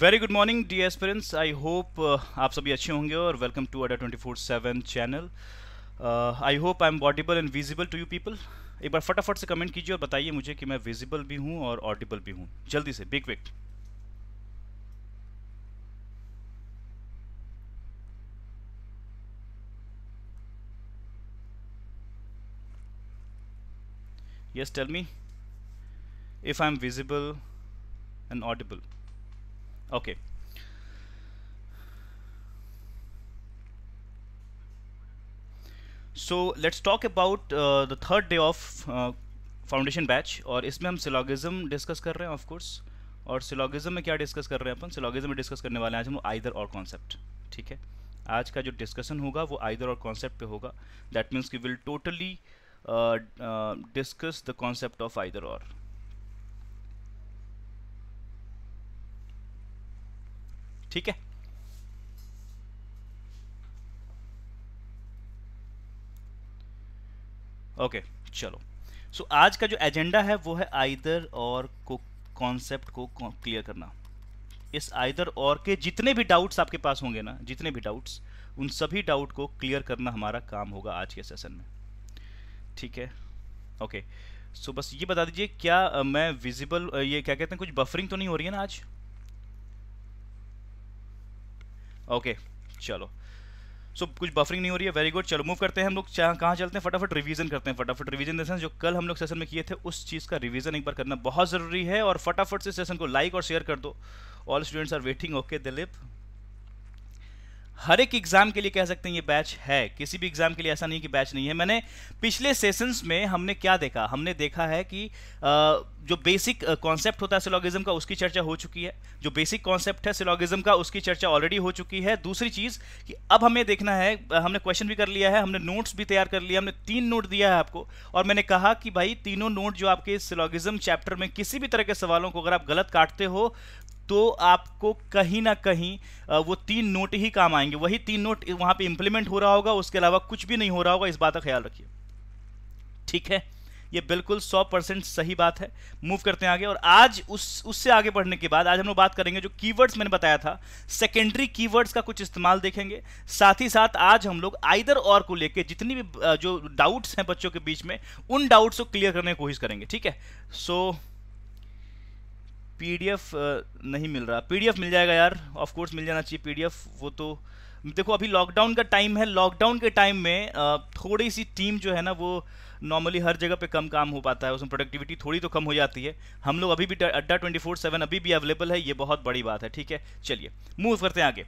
Very good morning dear aspirants I hope आप सभी अच्छे होंगे और welcome to Adda twenty four seven channel I hope I am audible and visible to you people एक बार फटाफट से कमेंट कीजिए और बताइए मुझे कि मैं विजिबल भी हूँ और ऑडिबल भी हूँ जल्दी से बिग विक्ट tell me if I am visible and audible Okay. So let's talk about uh, the third day of uh, foundation batch और इसमें हम सिलॉगिज्म डिस्कस कर रहे हैं ऑफकोर्स और सिलॉगिज्म में क्या डिस्कस कर रहे हैं अपन सिलॉगिज्म में डिस्कस करने वाले हैं आज हम आइदर और कॉन्सेप्ट ठीक है आज का जो डिस्कशन होगा वो आइदर और कॉन्सेप्ट पे होगा दैट मीन्स कि will totally discuss the concept of either or ठीक है ओके चलो सो so, आज का जो एजेंडा है वो है आइदर और को कॉन्सेप्ट को क्लियर करना इस आइदर और के जितने भी डाउट्स आपके पास होंगे ना जितने भी डाउट्स उन सभी डाउट को क्लियर करना हमारा काम होगा आज के सेशन में ठीक है ओके okay, सो so बस ये बता दीजिए क्या मैं विजिबल ये क्या कहते हैं कुछ बफरिंग तो नहीं हो रही है ना आज ओके चलो सो so, कुछ बफरिंग नहीं हो रही है वेरी गुड चलो मूव करते हैं हम लोग कहाँ चलते हैं फटाफट रिवीजन करते हैं फटाफट रिवीजन हैं जो कल हम लोग सेशन में किए थे उस चीज़ का रिवीजन एक बार करना बहुत ज़रूरी है और फटाफट से सेशन को लाइक और शेयर कर दो all students are waiting okay Dilip हर एक एग्जाम के लिए कह सकते हैं ये बैच है किसी भी एग्जाम के लिए ऐसा नहीं कि बैच नहीं है मैंने पिछले सेशंस में हमने क्या देखा हमने देखा है कि जो बेसिक कॉन्सेप्ट होता है सिलोगिज्म का उसकी चर्चा हो चुकी है जो बेसिक कॉन्सेप्ट है सिलोगिज्म का उसकी चर्चा ऑलरेडी हो चुकी है दूसरी चीज कि अब हमें देखना है हमने क्वेश्चन भी कर लिया है हमने नोट्स भी तैयार कर लिया हमने तीन नोट दिया है आपको और मैंने कहा कि भाई तीनों नोट जो आपके सिलोगिज्म चैप्टर में किसी भी तरह के सवालों को अगर आप गलत काटते हो तो आपको कहीं ना कहीं वो तीन नोट ही काम आएंगे वही तीन नोट वहां पे इंप्लीमेंट हो रहा होगा उसके अलावा कुछ भी नहीं हो रहा होगा इस बात का ख्याल रखिए ठीक है ये बिल्कुल 100 परसेंट सही बात है मूव करते हैं आगे और आज उस उससे आगे बढ़ने के बाद आज हम लोग बात करेंगे जो कीवर्ड्स मैंने बताया था सेकेंडरी कीवर्ड्स का कुछ इस्तेमाल देखेंगे साथ ही साथ आज हम लोग आइदर और को लेके जितनी भी जो डाउट्स हैं बच्चों के बीच में उन डाउट्स को क्लियर करने की कोशिश करेंगे ठीक है सो so, पीडीएफ नहीं मिल रहा पीडीएफ मिल जाएगा यार ऑफ कोर्स मिल जाना चाहिए पीडीएफ वो तो देखो अभी लॉकडाउन का टाइम है लॉकडाउन के टाइम में थोड़ी सी टीम जो है ना वो नॉर्मली हर जगह पे कम काम हो पाता है उसमें प्रोडक्टिविटी थोड़ी तो कम हो जाती है हम लोग अभी भी अड्डा ट्वेंटी फोर सेवन अभी भी अवेलेबल है ये बहुत बड़ी बात है ठीक है चलिए मूव करते हैं आगे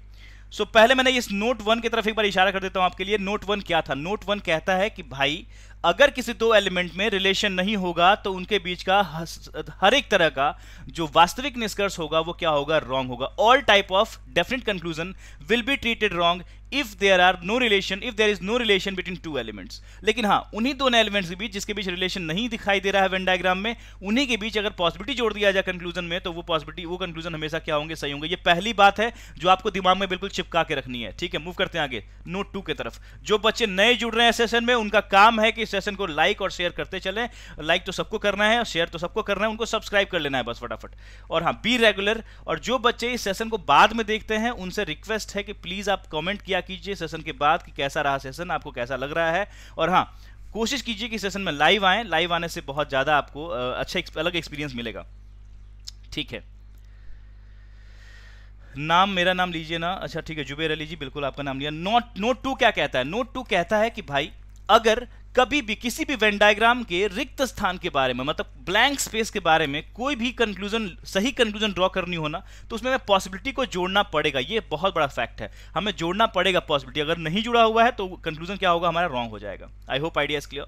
सो so, पहले मैंने इस नोट वन की तरफ एक बार इशारा कर देता हूँ आपके लिए नोट वन क्या था नोट वन कहता है कि भाई अगर किसी दो एलिमेंट में रिलेशन नहीं होगा तो उनके बीच का हर एक तरह का जो वास्तविक निष्कर्ष होगा वो क्या होगा रॉन्ग होगा all type of definite conclusion will be treated wrong if there are no relation if there is no relation between two elements लेकिन हाँ उन्हीं दोनों एलिमेंट्स के बीच जिसके बीच रिलेशन नहीं दिखाई दे रहा है वेन डायग्राम में उन्हीं के बीच अगर पॉसिबिलिटी जोड़ दिया जाए कंक्लूजन में तो वो पॉसिबिलिटी वो कंक्लूजन हमेशा क्या होंगे सही होंगे ये पहली बात है जो आपको दिमाग में बिल्कुल चिपका के रखनी है ठीक है मूव करते हैं आगे नोट टू की तरफ जो बच्चे नए जुड़ रहे हैं सेशन में उनका काम है कि सेशन को लाइक और शेयर करते चले लाइक तो सबको करना है और शेयर तो सबको करना है उनको सब्सक्राइब कर लेना है बस फटाफट और हाँ बी रेगुलर और जो बच्चे इस सेशन को बाद में देखते हैं उनसे रिक्वेस्ट है कि प्लीज आप कॉमेंट किया किया कीजिए सेशन के बाद कि कैसा रहा सेशन आपको कैसा लग रहा है और हाँ कोशिश कीजिए कि सेशन में लाइव आएँ लाइव आने से बहुत ज़्यादा आपको अच्छा अलग एक्सपीरियंस मिलेगा ठीक है नाम मेरा नाम लीजिए ना अच्छा ठीक है जुबेर अली जी बिल्कुल आपका नाम लिया नोट नोट टू क्या कहता है नोट टू कहता है कि भाई अगर कभी भी किसी भी वेन डायग्राम के रिक्त स्थान के बारे में मतलब ब्लैंक स्पेस के बारे में कोई भी कंक्लूजन सही कंक्लूजन ड्रॉ करनी होना तो उसमें हमें पॉसिबिलिटी को जोड़ना पड़ेगा ये बहुत बड़ा फैक्ट है हमें जोड़ना पड़ेगा पॉसिबिलिटी अगर नहीं जुड़ा हुआ है तो कंक्लूजन क्या होगा हमारा रॉन्ग हो जाएगा I hope idea is clear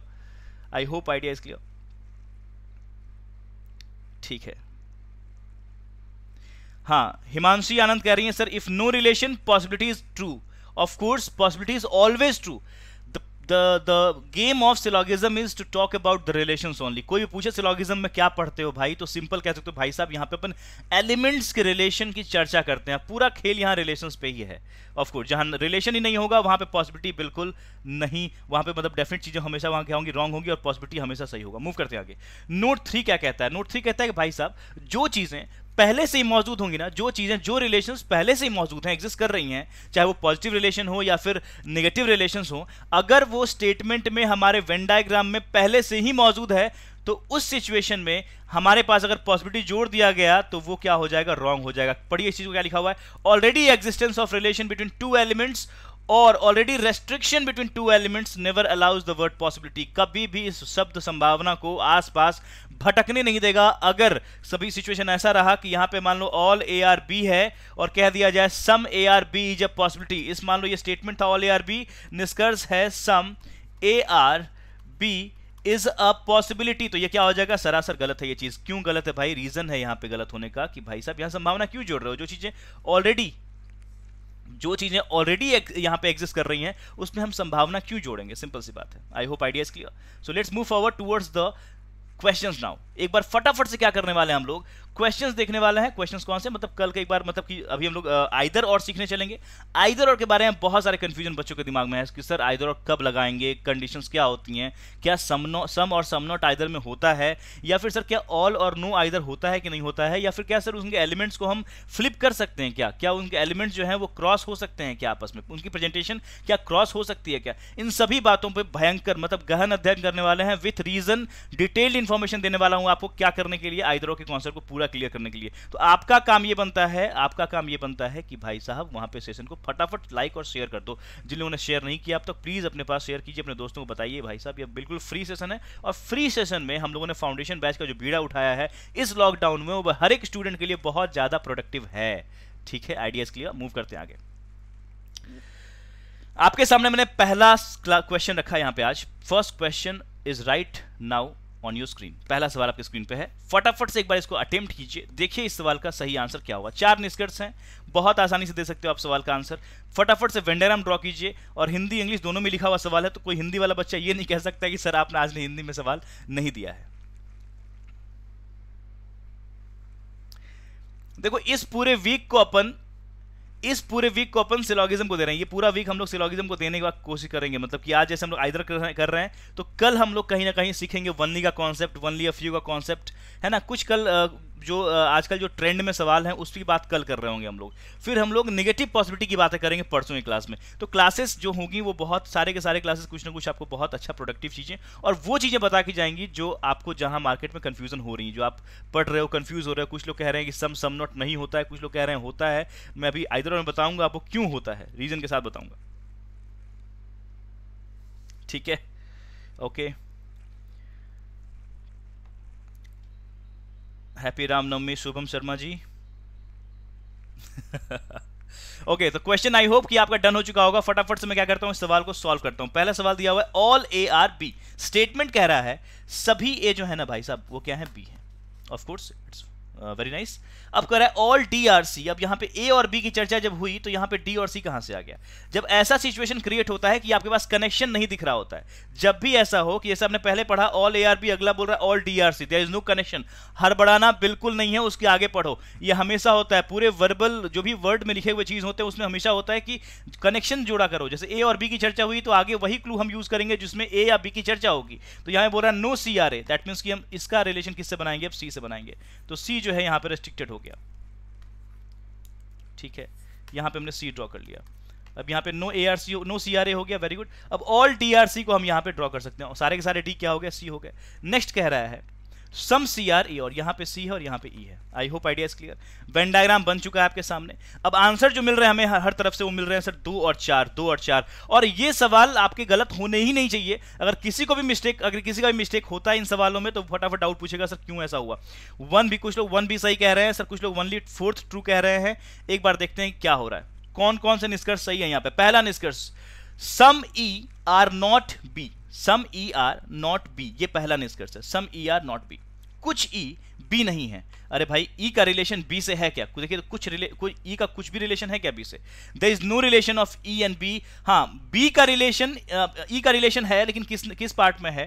I hope idea is clear ठीक है हाँ हिमांशी आनंद कह रही है sir if no relation possibility is true of course possibility is always true the the game of syllogism is to talk about the relations only कोई भी पूछे syllogism में क्या पढ़ते हो भाई तो simple कह सकते हो भाई साहब यहाँ पे अपन elements के relation की चर्चा करते हैं पूरा खेल यहाँ relations पे ही है of course जहाँ relation ही नहीं होगा वहाँ पे possibility बिल्कुल नहीं वहाँ पे मतलब definite चीज़ें हमेशा वहाँ क्या होंगी wrong होंगी और possibility हमेशा सही होगा move करते हैं आगे note थ्री क्या कहता है note थ्री कहता है कि भाई साहब जो चीज़ें पहले से ही मौजूद होंगी ना जो चीज़ें जो रिलेशन पहले से ही मौजूद हैं एग्जिस्ट कर रही हैं चाहे वो पॉजिटिव रिलेशन हो या फिर नेगेटिव रिलेशन हो अगर वो स्टेटमेंट में हमारे वेन डायग्राम में पहले से ही मौजूद है तो उस सिचुएशन में हमारे पास अगर पॉसिबिलिटी जोड़ दिया गया तो वो क्या हो जाएगा रॉन्ग हो जाएगा पढ़िए इस चीज़ को क्या लिखा हुआ है already existence of relation between two elements और already restriction between two elements never allows the word possibility कभी भी इस शब्द संभावना को आसपास भटकने नहीं देगा अगर सभी सिचुएशन ऐसा रहा कि यहां पे मान लो ऑल ए आर बी है और कह दिया जाए some A are B is a possibility इस मान लो ये स्टेटमेंट था ऑल ए आर बी निष्कर्ष है some A are B is a possibility तो ये क्या हो जाएगा सरासर गलत है ये चीज क्यों गलत है भाई रीजन है यहां पे गलत होने का कि भाई साहब यहां संभावना क्यों जोड़ रहे हो जो चीजें ऑलरेडी जो चीज़ें ऑलरेडी यहां पे एग्जिस्ट कर रही हैं उसमें हम संभावना क्यों जोड़ेंगे सिंपल सी बात है I hope ideas clear so let's move forward towards the questions now एक बार फटाफट से क्या करने वाले हम लोग क्वेश्चंस देखने वाला है क्वेश्चंस कौन से मतलब कल का एक बार मतलब कि अभी हम लोग आइदर और सीखने चलेंगे आइदर और के बारे में बहुत सारे कंफ्यूजन बच्चों के दिमाग में है कि सर आइदर और कब लगाएंगे कंडीशंस क्या होती हैं क्या समनो सम और सम नॉट आइदर में होता है या फिर सर क्या ऑल और नो आइदर होता है कि नहीं होता है या फिर क्या सर उनके एलिमेंट्स को हम फ्लिप कर सकते हैं क्या क्या उनके एलिमेंट्स जो है वो क्रॉस हो सकते हैं क्या आपस में उनकी प्रेजेंटेशन क्या क्रॉस हो सकती है क्या इन सभी बातों पर भयंकर मतलब गहन अध्ययन करने वाले हैं विथ रीजन डिटेल्ड इन्फॉर्मेशन देने वाला हूँ आपको क्या करने के लिए आइदर के कॉन्सेप्ट को पूरा मामला क्लियर करने के लिए तो आपका काम ये बनता है आपका काम ये बनता है कि भाई साहब वहाँ पे सेशन को फटाफट लाइक और शेयर कर दो जिन लोगों ने शेयर नहीं किया अब तक तो प्लीज़ अपने पास शेयर कीजिए अपने दोस्तों को बताइए भाई साहब ये बिल्कुल फ्री सेशन है और फ्री सेशन में हम लोगों ने फाउंडेशन बैच का जो बीड़ा उठाया है इस लॉकडाउन में वो हर एक स्टूडेंट के लिए बहुत ज़्यादा प्रोडक्टिव है ठीक है आइडियाज़ क्लियर मूव करते हैं आगे आपके सामने मैंने पहला क्वेश्चन रखा यहां पे आज first question is right now on your screen पहला सवाल आपके स्क्रीन पे है फटाफट से एक बार इसको अटेम्प्ट कीजिए देखिए इस सवाल का सही आंसर क्या होगा चार निष्कर्ष हैं बहुत आसानी से दे सकते हो आप सवाल का आंसर फटाफट से वेंडेराम ड्रॉ कीजिए और हिंदी इंग्लिश दोनों में लिखा हुआ सवाल है तो कोई हिंदी वाला बच्चा ये नहीं कह सकता कि सर आपने आज ने हिंदी में सवाल नहीं दिया है देखो इस पूरे वीक को अपन इस पूरे वीक को अपन सिलॉगिज्म को दे रहे हैं ये पूरा वीक हम लोग सिलॉगिज्म को देने की कोशिश करेंगे मतलब कि आज जैसे हम लोग आइदर कर रहे हैं तो कल हम लोग कहीं ना कहीं सीखेंगे वनली e का कॉन्सेप्ट वनली अफ्यू का कॉन्सेप्ट है ना कुछ कल जो आजकल जो ट्रेंड में सवाल है उसकी बात कल कर रहे होंगे हम लोग फिर हम लोग नेगेटिव पॉसिबिलिटी की बातें करेंगे परसों की क्लास में तो क्लासेस जो होंगी वो बहुत सारे के सारे क्लासेस कुछ ना कुछ आपको बहुत अच्छा प्रोडक्टिव चीज़ें और वो चीज़ें बता की जाएंगी जो आपको जहाँ मार्केट में कन्फ्यूजन हो रही है जो आप पढ़ रहे हो कन्फ्यूज हो रहे हो कुछ लोग कह रहे हैं कि सम सम नॉट नहीं होता है कुछ लोग कह रहे हैं होता है मैं अभी आइदर और बताऊँगा आपको क्यों होता है रीज़न के साथ बताऊँगा ठीक है okay okay. Happy Ramnavami Shubham Sharma ji okay तो क्वेश्चन आई होप कि आपका डन हो चुका होगा फटाफट से मैं क्या करता हूं इस सवाल को सॉल्व करता हूं पहला सवाल दिया हुआ है all A are B statement कह रहा है सभी ए जो है ना भाई साहब वो क्या है बी है of course it's very uh, nice अब कह रहा है ऑल डी आर सी अब यहां पे ए और बी की चर्चा जब हुई तो यहां पे डी और सी कहां से आ गया जब ऐसा सिचुएशन क्रिएट होता है कि आपके पास कनेक्शन नहीं दिख रहा होता है जब भी ऐसा हो कि जैसे आपने पहले पढ़ा ऑल ए आर बी अगला बोल रहा है all D are C there is no connection हर बढ़ाना बिल्कुल नहीं है उसके आगे पढ़ो ये हमेशा होता है पूरे वर्बल जो भी वर्ड में लिखे हुए चीज होते हैं उसमें हमेशा होता है कि कनेक्शन जोड़ा करो जैसे ए और बी की चर्चा हुई तो आगे वही क्लू हम यूज करेंगे जिसमें ए या बी की चर्चा होगी तो यहां बोल रहा है no C are A that means कि हम इसका रिलेशन किससे बनाएंगे अब सी से बनाएंगे तो सी जो है यहाँ पर रेस्ट्रिक्टेड हो गया ठीक है यहाँ पे हमने सी ड्रॉ कर लिया अब यहाँ पे no A are C no C are A हो गया वेरी गुड अब ऑल डी आर सी को हम यहाँ पे ड्रॉ कर सकते हैं सारे के सारे डी क्या हो गया सी हो गया नेक्स्ट कह रहा है सम सी आर ई और यहां पे सी है और यहां पे ई e है I hope idea is clear Venn diagram बन चुका है आपके सामने अब आंसर जो मिल रहे हैं हमें हर तरफ से वो मिल रहे हैं सर दो और चार दो और चार और ये सवाल आपके गलत होने ही नहीं चाहिए अगर किसी को भी मिस्टेक अगर किसी का भी मिस्टेक होता है इन सवालों में तो फटाफट डाउट पूछेगा सर क्यों ऐसा हुआ वन भी कुछ लोग वन भी सही कह रहे हैं सर कुछ लोग वनली फोर्थ ट्रू कह रहे हैं एक बार देखते हैं क्या हो रहा है कौन कौन से निष्कर्ष सही है यहां पर पहला निष्कर्ष some E are not B some E are not B ये पहला निष्कर्ष है some E are not B कुछ ई e, बी नहीं है अरे भाई ई e का रिलेशन बी से है क्या देखिए तो कुछ कुछ ई e का कुछ भी रिलेशन है क्या बी से the is no relation of E and B हाँ बी का रिलेशन ई e का रिलेशन है लेकिन किस किस पार्ट में है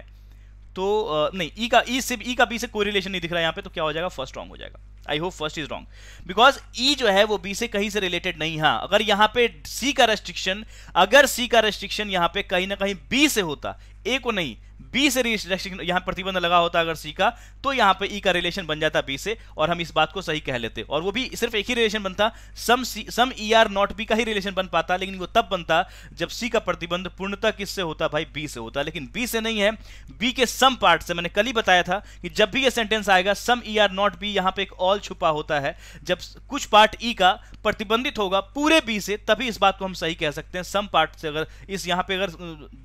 तो नहीं ई e का ई e से ई का बी से कोई रिलेशन नहीं दिख रहा है यहाँ पे तो क्या हो जाएगा फर्स्ट रॉन्ग हो जाएगा I hope first is wrong because E जो है वो बी से कहीं से रिलेटेड नहीं है हाँ। अगर यहां पे सी का रेस्ट्रिक्शन अगर सी का रेस्ट्रिक्शन यहां पे कहीं ना कहीं बी से होता ए को नहीं बी से रेस्ट्रिक्शन यहां प्रतिबंध लगा होता अगर सी का तो यहां पे ई e का रिलेशन बन जाता बी से और हम इस बात को सही कह लेते और वो भी सिर्फ एक ही रिलेशन बनता some C some E are not B का ही रिलेशन बन पाता लेकिन वो तब बनता जब सी का प्रतिबंध पूर्णतः किससे होता भाई बी से होता लेकिन बी से नहीं है बी के सम पार्ट से मैंने कल ही बताया था कि जब भी यह सेंटेंस आएगा some E are not B यहां पर एक और ऑल छुपा होता है जब कुछ पार्ट ई e का प्रतिबंधित होगा पूरे बी से तभी इस बात को हम सही कह सकते हैं सम पार्ट से अगर इस यहाँ पे अगर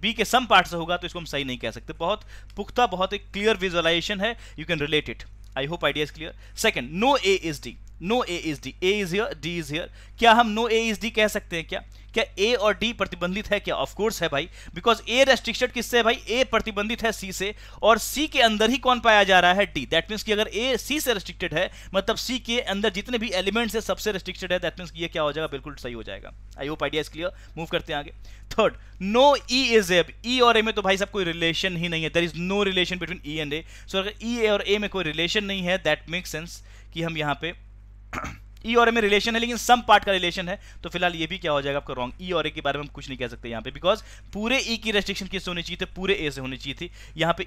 बी के सम पार्ट से होगा तो इसको हम सही नहीं कह सकते बहुत पुख्ता बहुत एक क्लियर विजुअलाइजेशन है you can relate it I hope idea is clear second no A is D no A is D A is here D is here क्या हम नो ए इज डी कह सकते हैं क्या क्या ए और डी प्रतिबंधित है क्या ऑफकोर्स है भाई बिकॉज ए रेस्ट्रिक्टेड किससे भाई ए प्रतिबंधित है सी से और सी के अंदर ही कौन पाया जा रहा है डी दैट मीन्स कि अगर ए सी से रेस्ट्रिक्टेड है मतलब सी के अंदर जितने भी एलिमेंट्स है सबसे रेस्ट्रिक्टेड है दैट मीन्स ये क्या हो जाएगा बिल्कुल सही हो जाएगा I hope idea is clear move करते हैं आगे थर्ड नो ई इज एब ई और ए में तो भाई साहब कोई रिलेशन ही नहीं है there is no relation between E and A so अगर ई e, और ए में कोई रिलेशन नहीं है दैट मेक्स सेंस कि हम यहाँ पे ई e और ए में रिलेशन है लेकिन सम पार्ट का रिलेशन है तो फिलहाल ये भी क्या हो जाएगा आपका रॉन्ग ई e और ए के बारे में हम कुछ नहीं कह सकते यहाँ पे बिकॉज पूरे ई e की रेस्ट्रिक्शन किससे होनी चाहिए थी पूरे ए से होनी चाहिए थी यहाँ पे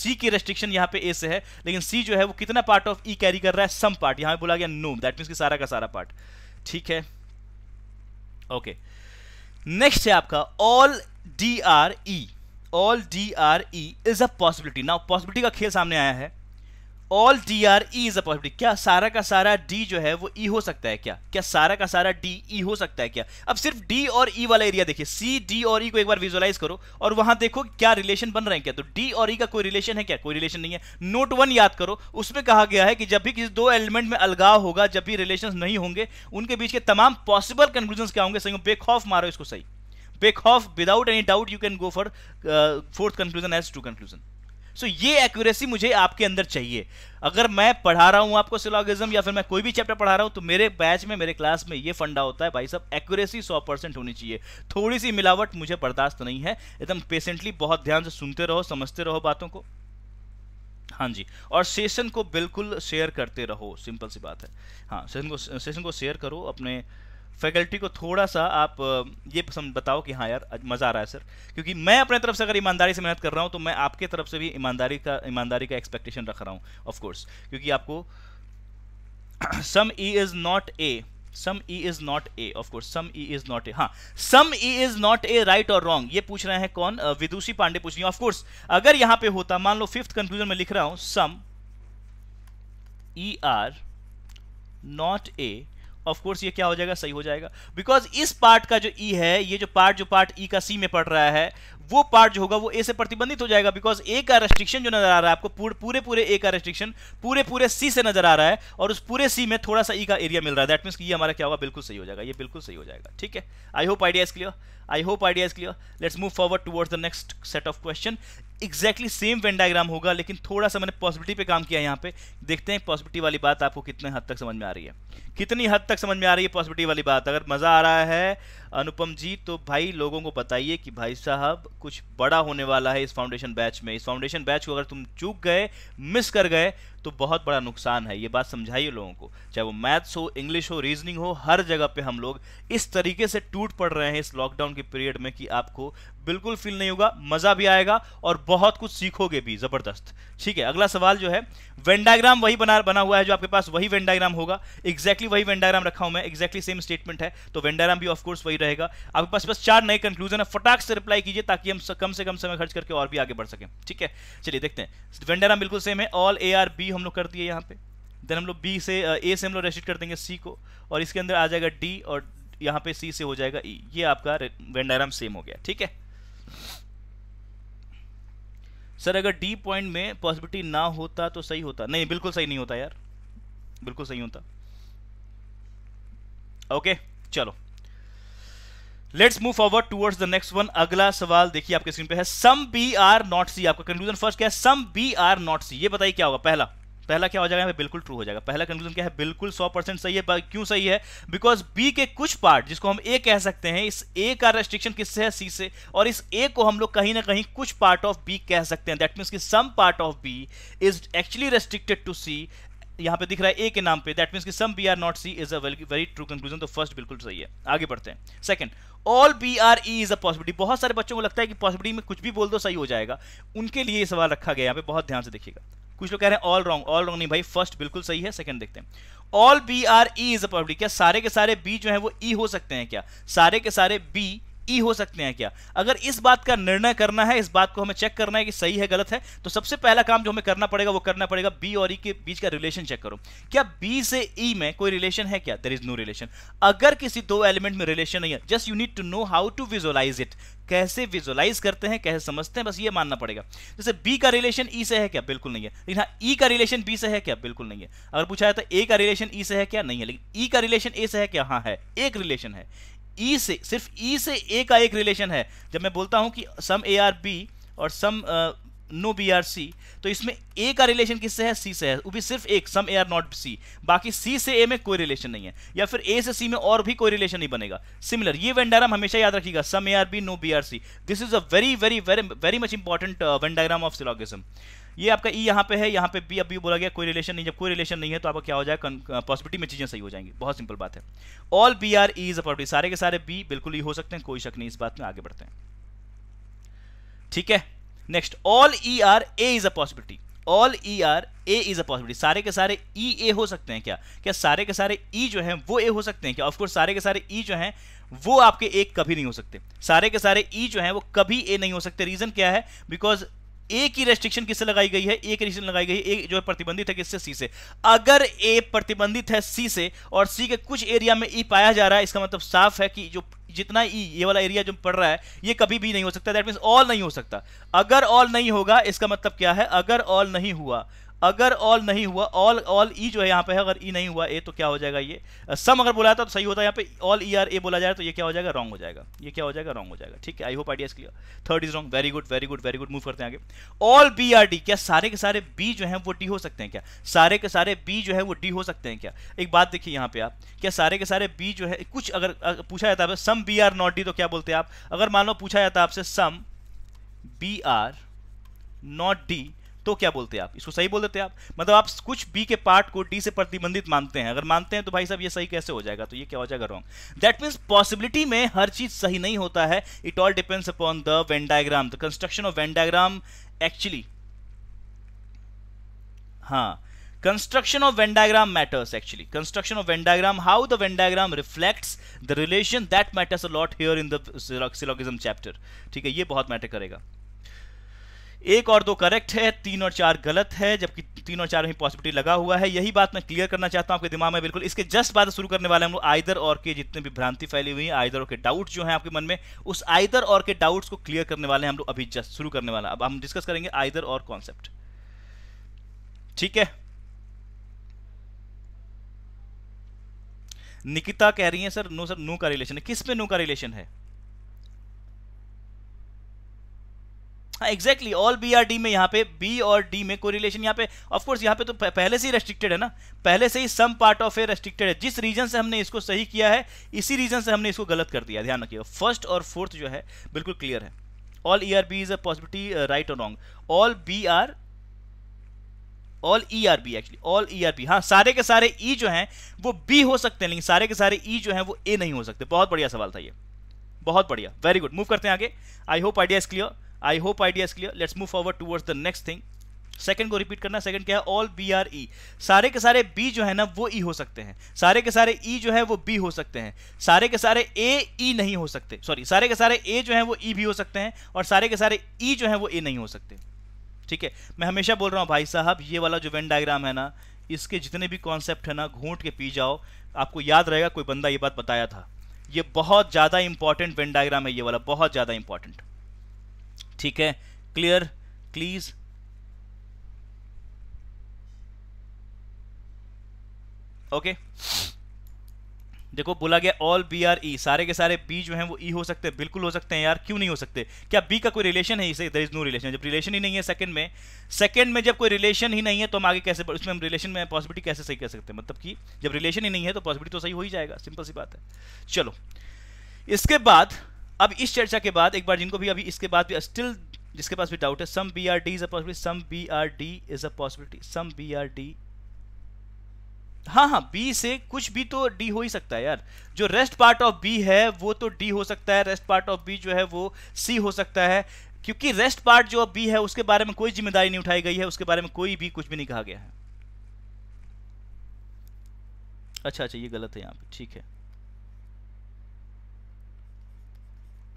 सी की रेस्ट्रिक्शन यहाँ पे ए से है लेकिन सी जो है वो कितना पार्ट ऑफ ई कैरी कर रहा है सम पार्ट यहाँ पे बोला गया नो दैट मीन्स कि सारा का सारा पार्ट ठीक है ओके नेक्स्ट है आपका all D are E all D are E is a possibility ना पॉसिबिलिटी का खेल सामने आया है all D are E is a possibility क्या सारा का सारा डी जो है वो ई e हो सकता है क्या क्या सारा का सारा डी ई e हो सकता है क्या अब सिर्फ डी और ई e वाला एरिया देखिए सी डी और ई e को एक बार विजुलाइज करो और वहां देखो क्या रिलेशन बन रहे हैं क्या तो डी और ई e का कोई रिलेशन है क्या कोई रिलेशन नहीं है नोट वन याद करो उसमें कहा गया है कि जब भी किसी दो एलिमेंट में अलगाव होगा जब भी रिलेशन नहीं होंगे उनके बीच के तमाम पॉसिबल कंक्लूजन क्या होंगे सही बेखौफ मारो इसको सही बेखौफ without any doubt you can go for fourth conclusion as to conclusion so ये एक्यूरेसी मुझे आपके अंदर चाहिए अगर मैं पढ़ा रहा हूँ आपको सिलॉगिज्म या फिर मैं कोई भी चैप्टर पढ़ा रहा हूँ तो मेरे बैच में मेरे क्लास में ये फंडा होता है भाई साहब एक्यूरेसी सौ परसेंट होनी चाहिए थोड़ी सी मिलावट मुझे बर्दाश्त नहीं है एकदम पेशेंटली बहुत ध्यान से सुनते रहो समझते रहो बातों को हाँ जी और सेशन को बिल्कुल शेयर करते रहो सिंपल सी बात है हाँ सेशन को सेशन को शेयर करो अपने फैकल्टी को थोड़ा सा आप ये पसंद बताओ कि हाँ यार मज़ा आ रहा है सर क्योंकि मैं अपने तरफ से अगर ईमानदारी से मेहनत कर रहा हूँ तो मैं आपके तरफ से भी ईमानदारी का ईमानदारी का एक्सपेक्टेशन रख रहा हूँ ऑफकोर्स क्योंकि आपको some E is not A some E is not A of course some E is not A हाँ some E is not A right और रॉन्ग ये पूछ रहे हैं कौन विदुषी पांडे पूछ रही ऑफकोर्स अगर यहां पे होता मान लो फिफ्थ कंक्लूजन में लिख रहा हूं some E are not A of course ये क्या हो जाएगा सही हो जाएगा बिकॉज इस पार्ट का जो ई e है ये जो पार्ट जो पार्ट ई e का सी में पड़ रहा है वो पार्ट जो होगा वो ए से प्रतिबंधित हो जाएगा बिकॉज ए का रेस्ट्रिक्शन जो नजर आ रहा है आपको पूर, पूरे पूरे ए का रेस्ट्रिक्शन पूरे पूरे सी से नजर आ रहा है और उस पूरे सी में थोड़ा सा ई e का एरिया मिल रहा है दैट मीन्स ये हमारा क्या होगा बिल्कुल सही हो जाएगा ये बिल्कुल सही हो जाएगा ठीक है I hope idea is clear I hope idea is clear let's move forward towards the next set of question exactly same Venn diagram होगा लेकिन थोड़ा सा मैंने पॉजिबिलिटी पे काम किया यहाँ पे देखते हैं पॉजिबिलिटी वाली बात आपको कितने हद तक समझ में आ रही है कितनी हद तक समझ में आ रही है पॉजिबिलिटी वाली बात अगर मज़ा आ रहा है अनुपम जी तो भाई लोगों को बताइए कि भाई साहब कुछ बड़ा होने वाला है इस फाउंडेशन बैच में इस फाउंडेशन बैच को अगर तुम चूक गए मिस कर गए तो बहुत बड़ा नुकसान है ये बात समझाइए लोगों को चाहे वो मैथ्स हो इंग्लिश हो रीजनिंग हो हर जगह पे हम लोग इस तरीके से टूट पड़ रहे हैं इस लॉकडाउन के पीरियड में कि आपको बिल्कुल फील नहीं होगा मजा भी आएगा और बहुत कुछ सीखोगे भी जबरदस्त ठीक है अगला सवाल जो है वेंडाग्राम वही बना बना हुआ है जो आपके पास वही वेंडाग्राम होगा एक्जैक्टली exactly वही वेंडाग्राम रखा हूं मैं एक्जैक्टली सेम स्टेटमेंट है तो वेंडाग्राम भी ऑफकोर्स वही रहेगा आपके पास बस चार नए कंक्लूजन है फटाक से रिप्लाई कीजिए ताकि हम कम से कम समय खर्च करके और भी आगे बढ़ सके ठीक है चलिए देखते हैं वेंडाग्राम बिल्कुल सेम है ऑल ए आर बी हम लोग कर दिए यहाँ पे देन हम लोग बी से ए से हम लोग रेस्ट्रिक्ट कर देंगे सी को और इसके अंदर आ जाएगा डी और यहाँ पे सी से हो जाएगा ई e. ये आपका वेन सेम हो गया ठीक है सर अगर डी पॉइंट में पॉसिबिलिटी ना होता तो सही होता नहीं बिल्कुल सही नहीं होता यार बिल्कुल सही होता ओके चलो let's move forward towards the next one अगला सवाल देखिए आपके स्क्रीन पे है some B are not C आपका कंक्लूजन फर्स्ट क्या है some B are not C ये बताइए क्या होगा पहला पहला क्या हो जाएगा यहाँ पे बिल्कुल ट्रू हो जाएगा पहला कंक्लूजन क्या है बिल्कुल सौ परसेंट सही है क्यों सही है बिकॉज बी के कुछ पार्ट जिसको हम ए कह सकते हैं इस ए का रेस्ट्रिक्शन किससे है सी से और इस ए को हम लोग कहीं ना कहीं कुछ पार्ट ऑफ बी कह सकते हैं दैट मीन्स कि some part of B is actually restricted to C यहाँ पे दिख रहा है ए के नाम पे दैट मीन्स कि some B are not C is a very true conclusion तो फर्स्ट बिल्कुल सही है आगे बढ़ते हैं second all B are E is a possibility बहुत सारे बच्चों को लगता है कि पॉसिबिलिटी में कुछ भी बोल दो सही हो जाएगा उनके लिए ये सवाल रखा गया यहाँ पे बहुत ध्यान से देखिएगा कुछ लोग कह रहे हैं ऑल रॉन्ग ऑल रॉन्ग नहीं भाई फर्स्ट बिल्कुल सही है सेकंड देखते हैं all B are E is a property क्या सारे के सारे बी जो है वो ई e हो सकते हैं क्या सारे के सारे बी ई हो सकते हैं क्या अगर इस बात का निर्णय करना है इस बात को हमें चेक करना है कि सही है गलत है तो सबसे पहला काम जो हमें करना पड़ेगा वो करना पड़ेगा बी और ई e के बीच का रिलेशन चेक करो क्या बी से ई e में कोई रिलेशन है क्या देर इज नो रिलेशन अगर किसी दो एलिमेंट में रिलेशन नहीं है just you need to know how to visualize it कैसे विजुअलाइज करते हैं कैसे समझते हैं बस ये मानना पड़ेगा जैसे बी का रिलेशन ई e से है क्या बिल्कुल नहीं है लेकिन हाँ ई e का रिलेशन बी से है क्या बिल्कुल नहीं है अगर पूछा जाए तो ए का रिलेशन ई e से है क्या नहीं है लेकिन ई e का रिलेशन ए से है क्या हाँ है एक रिलेशन है ई e से सिर्फ ई e से ए का एक रिलेशन है जब मैं बोलता हूं कि सम ए आर बी और some no B are C तो इसमें ए का रिलेशन किससे है सी से है वो भी सिर्फ एक सम ए आर नॉट सी बाकी सी से ए में कोई रिलेशन नहीं है या फिर ए से सी में और भी कोई रिलेशन नहीं बनेगा सिमिलर ये वेंडाग्राम हमेशा याद रखिएगा some A are B no B are C this is a very very very very much important Venn diagram of syllogism ये आपका ई e यहाँ पे है यहाँ पे बी अभी बोला गया कोई रिलेशन नहीं जब कोई रिलेशन नहीं है तो आपका क्या हो जाएगा पॉसिबिलिटी uh, में चीज़ें सही हो जाएंगी बहुत सिंपल बात है all B are E is a property सारे के सारे बी बिल्कुल ई हो सकते हैं कोई शक नहीं इस बात में आगे बढ़ते हैं ठीक है next all E are A is a possibility all E are A is a possibility सारे के सारे ई e, ए हो सकते हैं क्या क्या सारे के सारे ई e जो है वो ए हो सकते हैं क्या ऑफकोर्स सारे के सारे ई e जो है वो आपके एक कभी नहीं हो सकते सारे के सारे ई e जो है वो कभी ए नहीं हो सकते रीजन क्या है बिकॉज ए की रेस्ट्रिक्शन किससे लगाई गई है ए की रेस्ट्रिक्शन लगाई गई है ए जो है प्रतिबंधित है किससे सी से अगर ए प्रतिबंधित है सी से और सी के कुछ एरिया में ई e पाया जा रहा है इसका मतलब साफ है कि जो जितना ई e, ये वाला एरिया जो पड़ रहा है ये कभी भी नहीं हो सकता दैट मीन्स ऑल नहीं हो सकता अगर ऑल नहीं होगा इसका मतलब क्या है अगर ऑल नहीं हुआ अगर ऑल नहीं हुआ ऑल ऑल ई जो है यहाँ पे है अगर ई e नहीं हुआ ए तो क्या हो जाएगा ये सम uh, अगर बोला था तो सही होता है यहाँ पे ऑल ई आर ए बोला जाए तो ये क्या हो जाएगा रॉन्ग हो जाएगा ये क्या हो जाएगा रॉन्ग हो जाएगा ठीक है I hope idea clear third is wrong very good very good very good move करते हैं आगे ऑल बी आर डी क्या सारे के सारे बी जो है वो डी हो सकते हैं क्या सारे के सारे बी जो है वो डी हो सकते हैं क्या एक बात देखिए यहाँ पे आप क्या सारे के सारे बी जो है कुछ अगर पूछा जाता है some B are not D तो क्या बोलते हैं आप अगर मान लो पूछा जाता है आपसे some B are not D तो क्या बोलते हैं आप इसको सही बोल देते आप मतलब आप कुछ बी के पार्ट को डी से प्रतिबंधित मानते हैं अगर मानते हैं तो भाई साहब ये सही कैसे हो जाएगा तो ये क्या हो जाएगा रॉन्ग दैट मीन्स पॉसिबिलिटी में हर चीज सही नहीं होता है it all depends upon the Venn diagram the construction of Venn diagram actually हाँ construction of venn matters actually construction of Venn diagram how the how reflects the relation that matters relation that matters a lot here ठीक है ये बहुत matter करेगा एक और दो correct है तीन और चार गलत है जबकि तीन और चार में पॉसिबिलिटी लगा हुआ है यही बात मैं क्लियर करना चाहता हूं आपके दिमाग में बिल्कुल इसके जस्ट बाद शुरू करने वाले हम लोग आइदर और के जितने भी भ्रांति फैली हुई है आइदर और के डाउट जो है आपके मन में उस आइदर और के डाउट्स को क्लियर करने वाले हैं हम लोग अभी जस्ट शुरू करने वाला अब हम डिस्कस करेंगे आइदर और कॉन्सेप्ट ठीक है निकिता कह रही है सर नो सर नो का रिलेशन है किस पे नो का रिलेशन है exactly exactly all B are D में यहाँ पे बी और डी में कोई रिलेशन यहाँ पे ऑफकोर्स यहाँ पे तो पहले से ही रेस्ट्रिक्टेड है ना पहले से ही some part of A restricted है जिस रीजन से हमने इसको सही किया है इसी रीजन से हमने इसको गलत कर दिया ध्यान रखिए फर्स्ट और फोर्थ जो है बिल्कुल क्लियर है all E are B is a possibility right और wrong all B are all E are B actually all E are B हाँ सारे के सारे ई e जो हैं वो बी हो सकते हैं लेकिन सारे के सारे ई e जो हैं वो ए नहीं हो सकते बहुत बढ़िया सवाल था ये बहुत बढ़िया वेरी गुड मूव करते हैं आगे I hope idea is clear I hope idea is clear let's move forward towards the next thing second को रिपीट करना सेकंड क्या है ऑल बी आर ई सारे के सारे बी जो है ना वो ई e हो सकते हैं सारे के सारे ई e जो है वो बी हो सकते हैं सारे के सारे ए ई e नहीं हो सकते सॉरी सारे के सारे ए जो है वो ई e भी हो सकते हैं और सारे के सारे ई e जो है वो ए नहीं हो सकते ठीक है मैं हमेशा बोल रहा हूँ भाई साहब ये वाला जो वेन डायग्राम है ना इसके जितने भी कॉन्सेप्ट है ना घूंट के पी जाओ आपको याद रहेगा कोई बंदा ये बात बताया था ये बहुत ज़्यादा इंपॉर्टेंट वेन डायग्राम है ये वाला बहुत ज़्यादा इंपॉर्टेंट ठीक है क्लियर प्लीज ओके देखो बोला गया ऑल बी आर ई सारे के सारे बी जो हैं वो ई e हो सकते हैं बिल्कुल हो सकते हैं यार क्यों नहीं हो सकते क्या बी का कोई रिलेशन है इसे दर इज नो रिलेशन जब रिलेशन ही नहीं है सेकंड में सेकंड में जब कोई रिलेशन ही नहीं है तो हम आगे कैसे उसमें हम रिलेशन में पॉसिबिलिटी कैसे सही कर सकते हैं मतलब कि जब रिलेशन ही नहीं है तो पॉसिबिलिटी तो सही हो ही जाएगा सिंपल सी बात है चलो इसके बाद अब इस चर्चा के बाद एक बार जिनको भी अभी इसके बाद भी स्टिल जिसके पास भी डाउट है some B are D is a possibility some B are D is a possibility some B are D हाँ हाँ बी से कुछ भी तो डी हो ही सकता है यार जो रेस्ट पार्ट ऑफ बी है वो तो डी हो सकता है रेस्ट पार्ट ऑफ बी जो है वो सी हो सकता है क्योंकि रेस्ट पार्ट जो बी है उसके बारे में कोई जिम्मेदारी नहीं उठाई गई है उसके बारे में कोई भी कुछ भी नहीं कहा गया है अच्छा अच्छा ये गलत है यहाँ पे ठीक है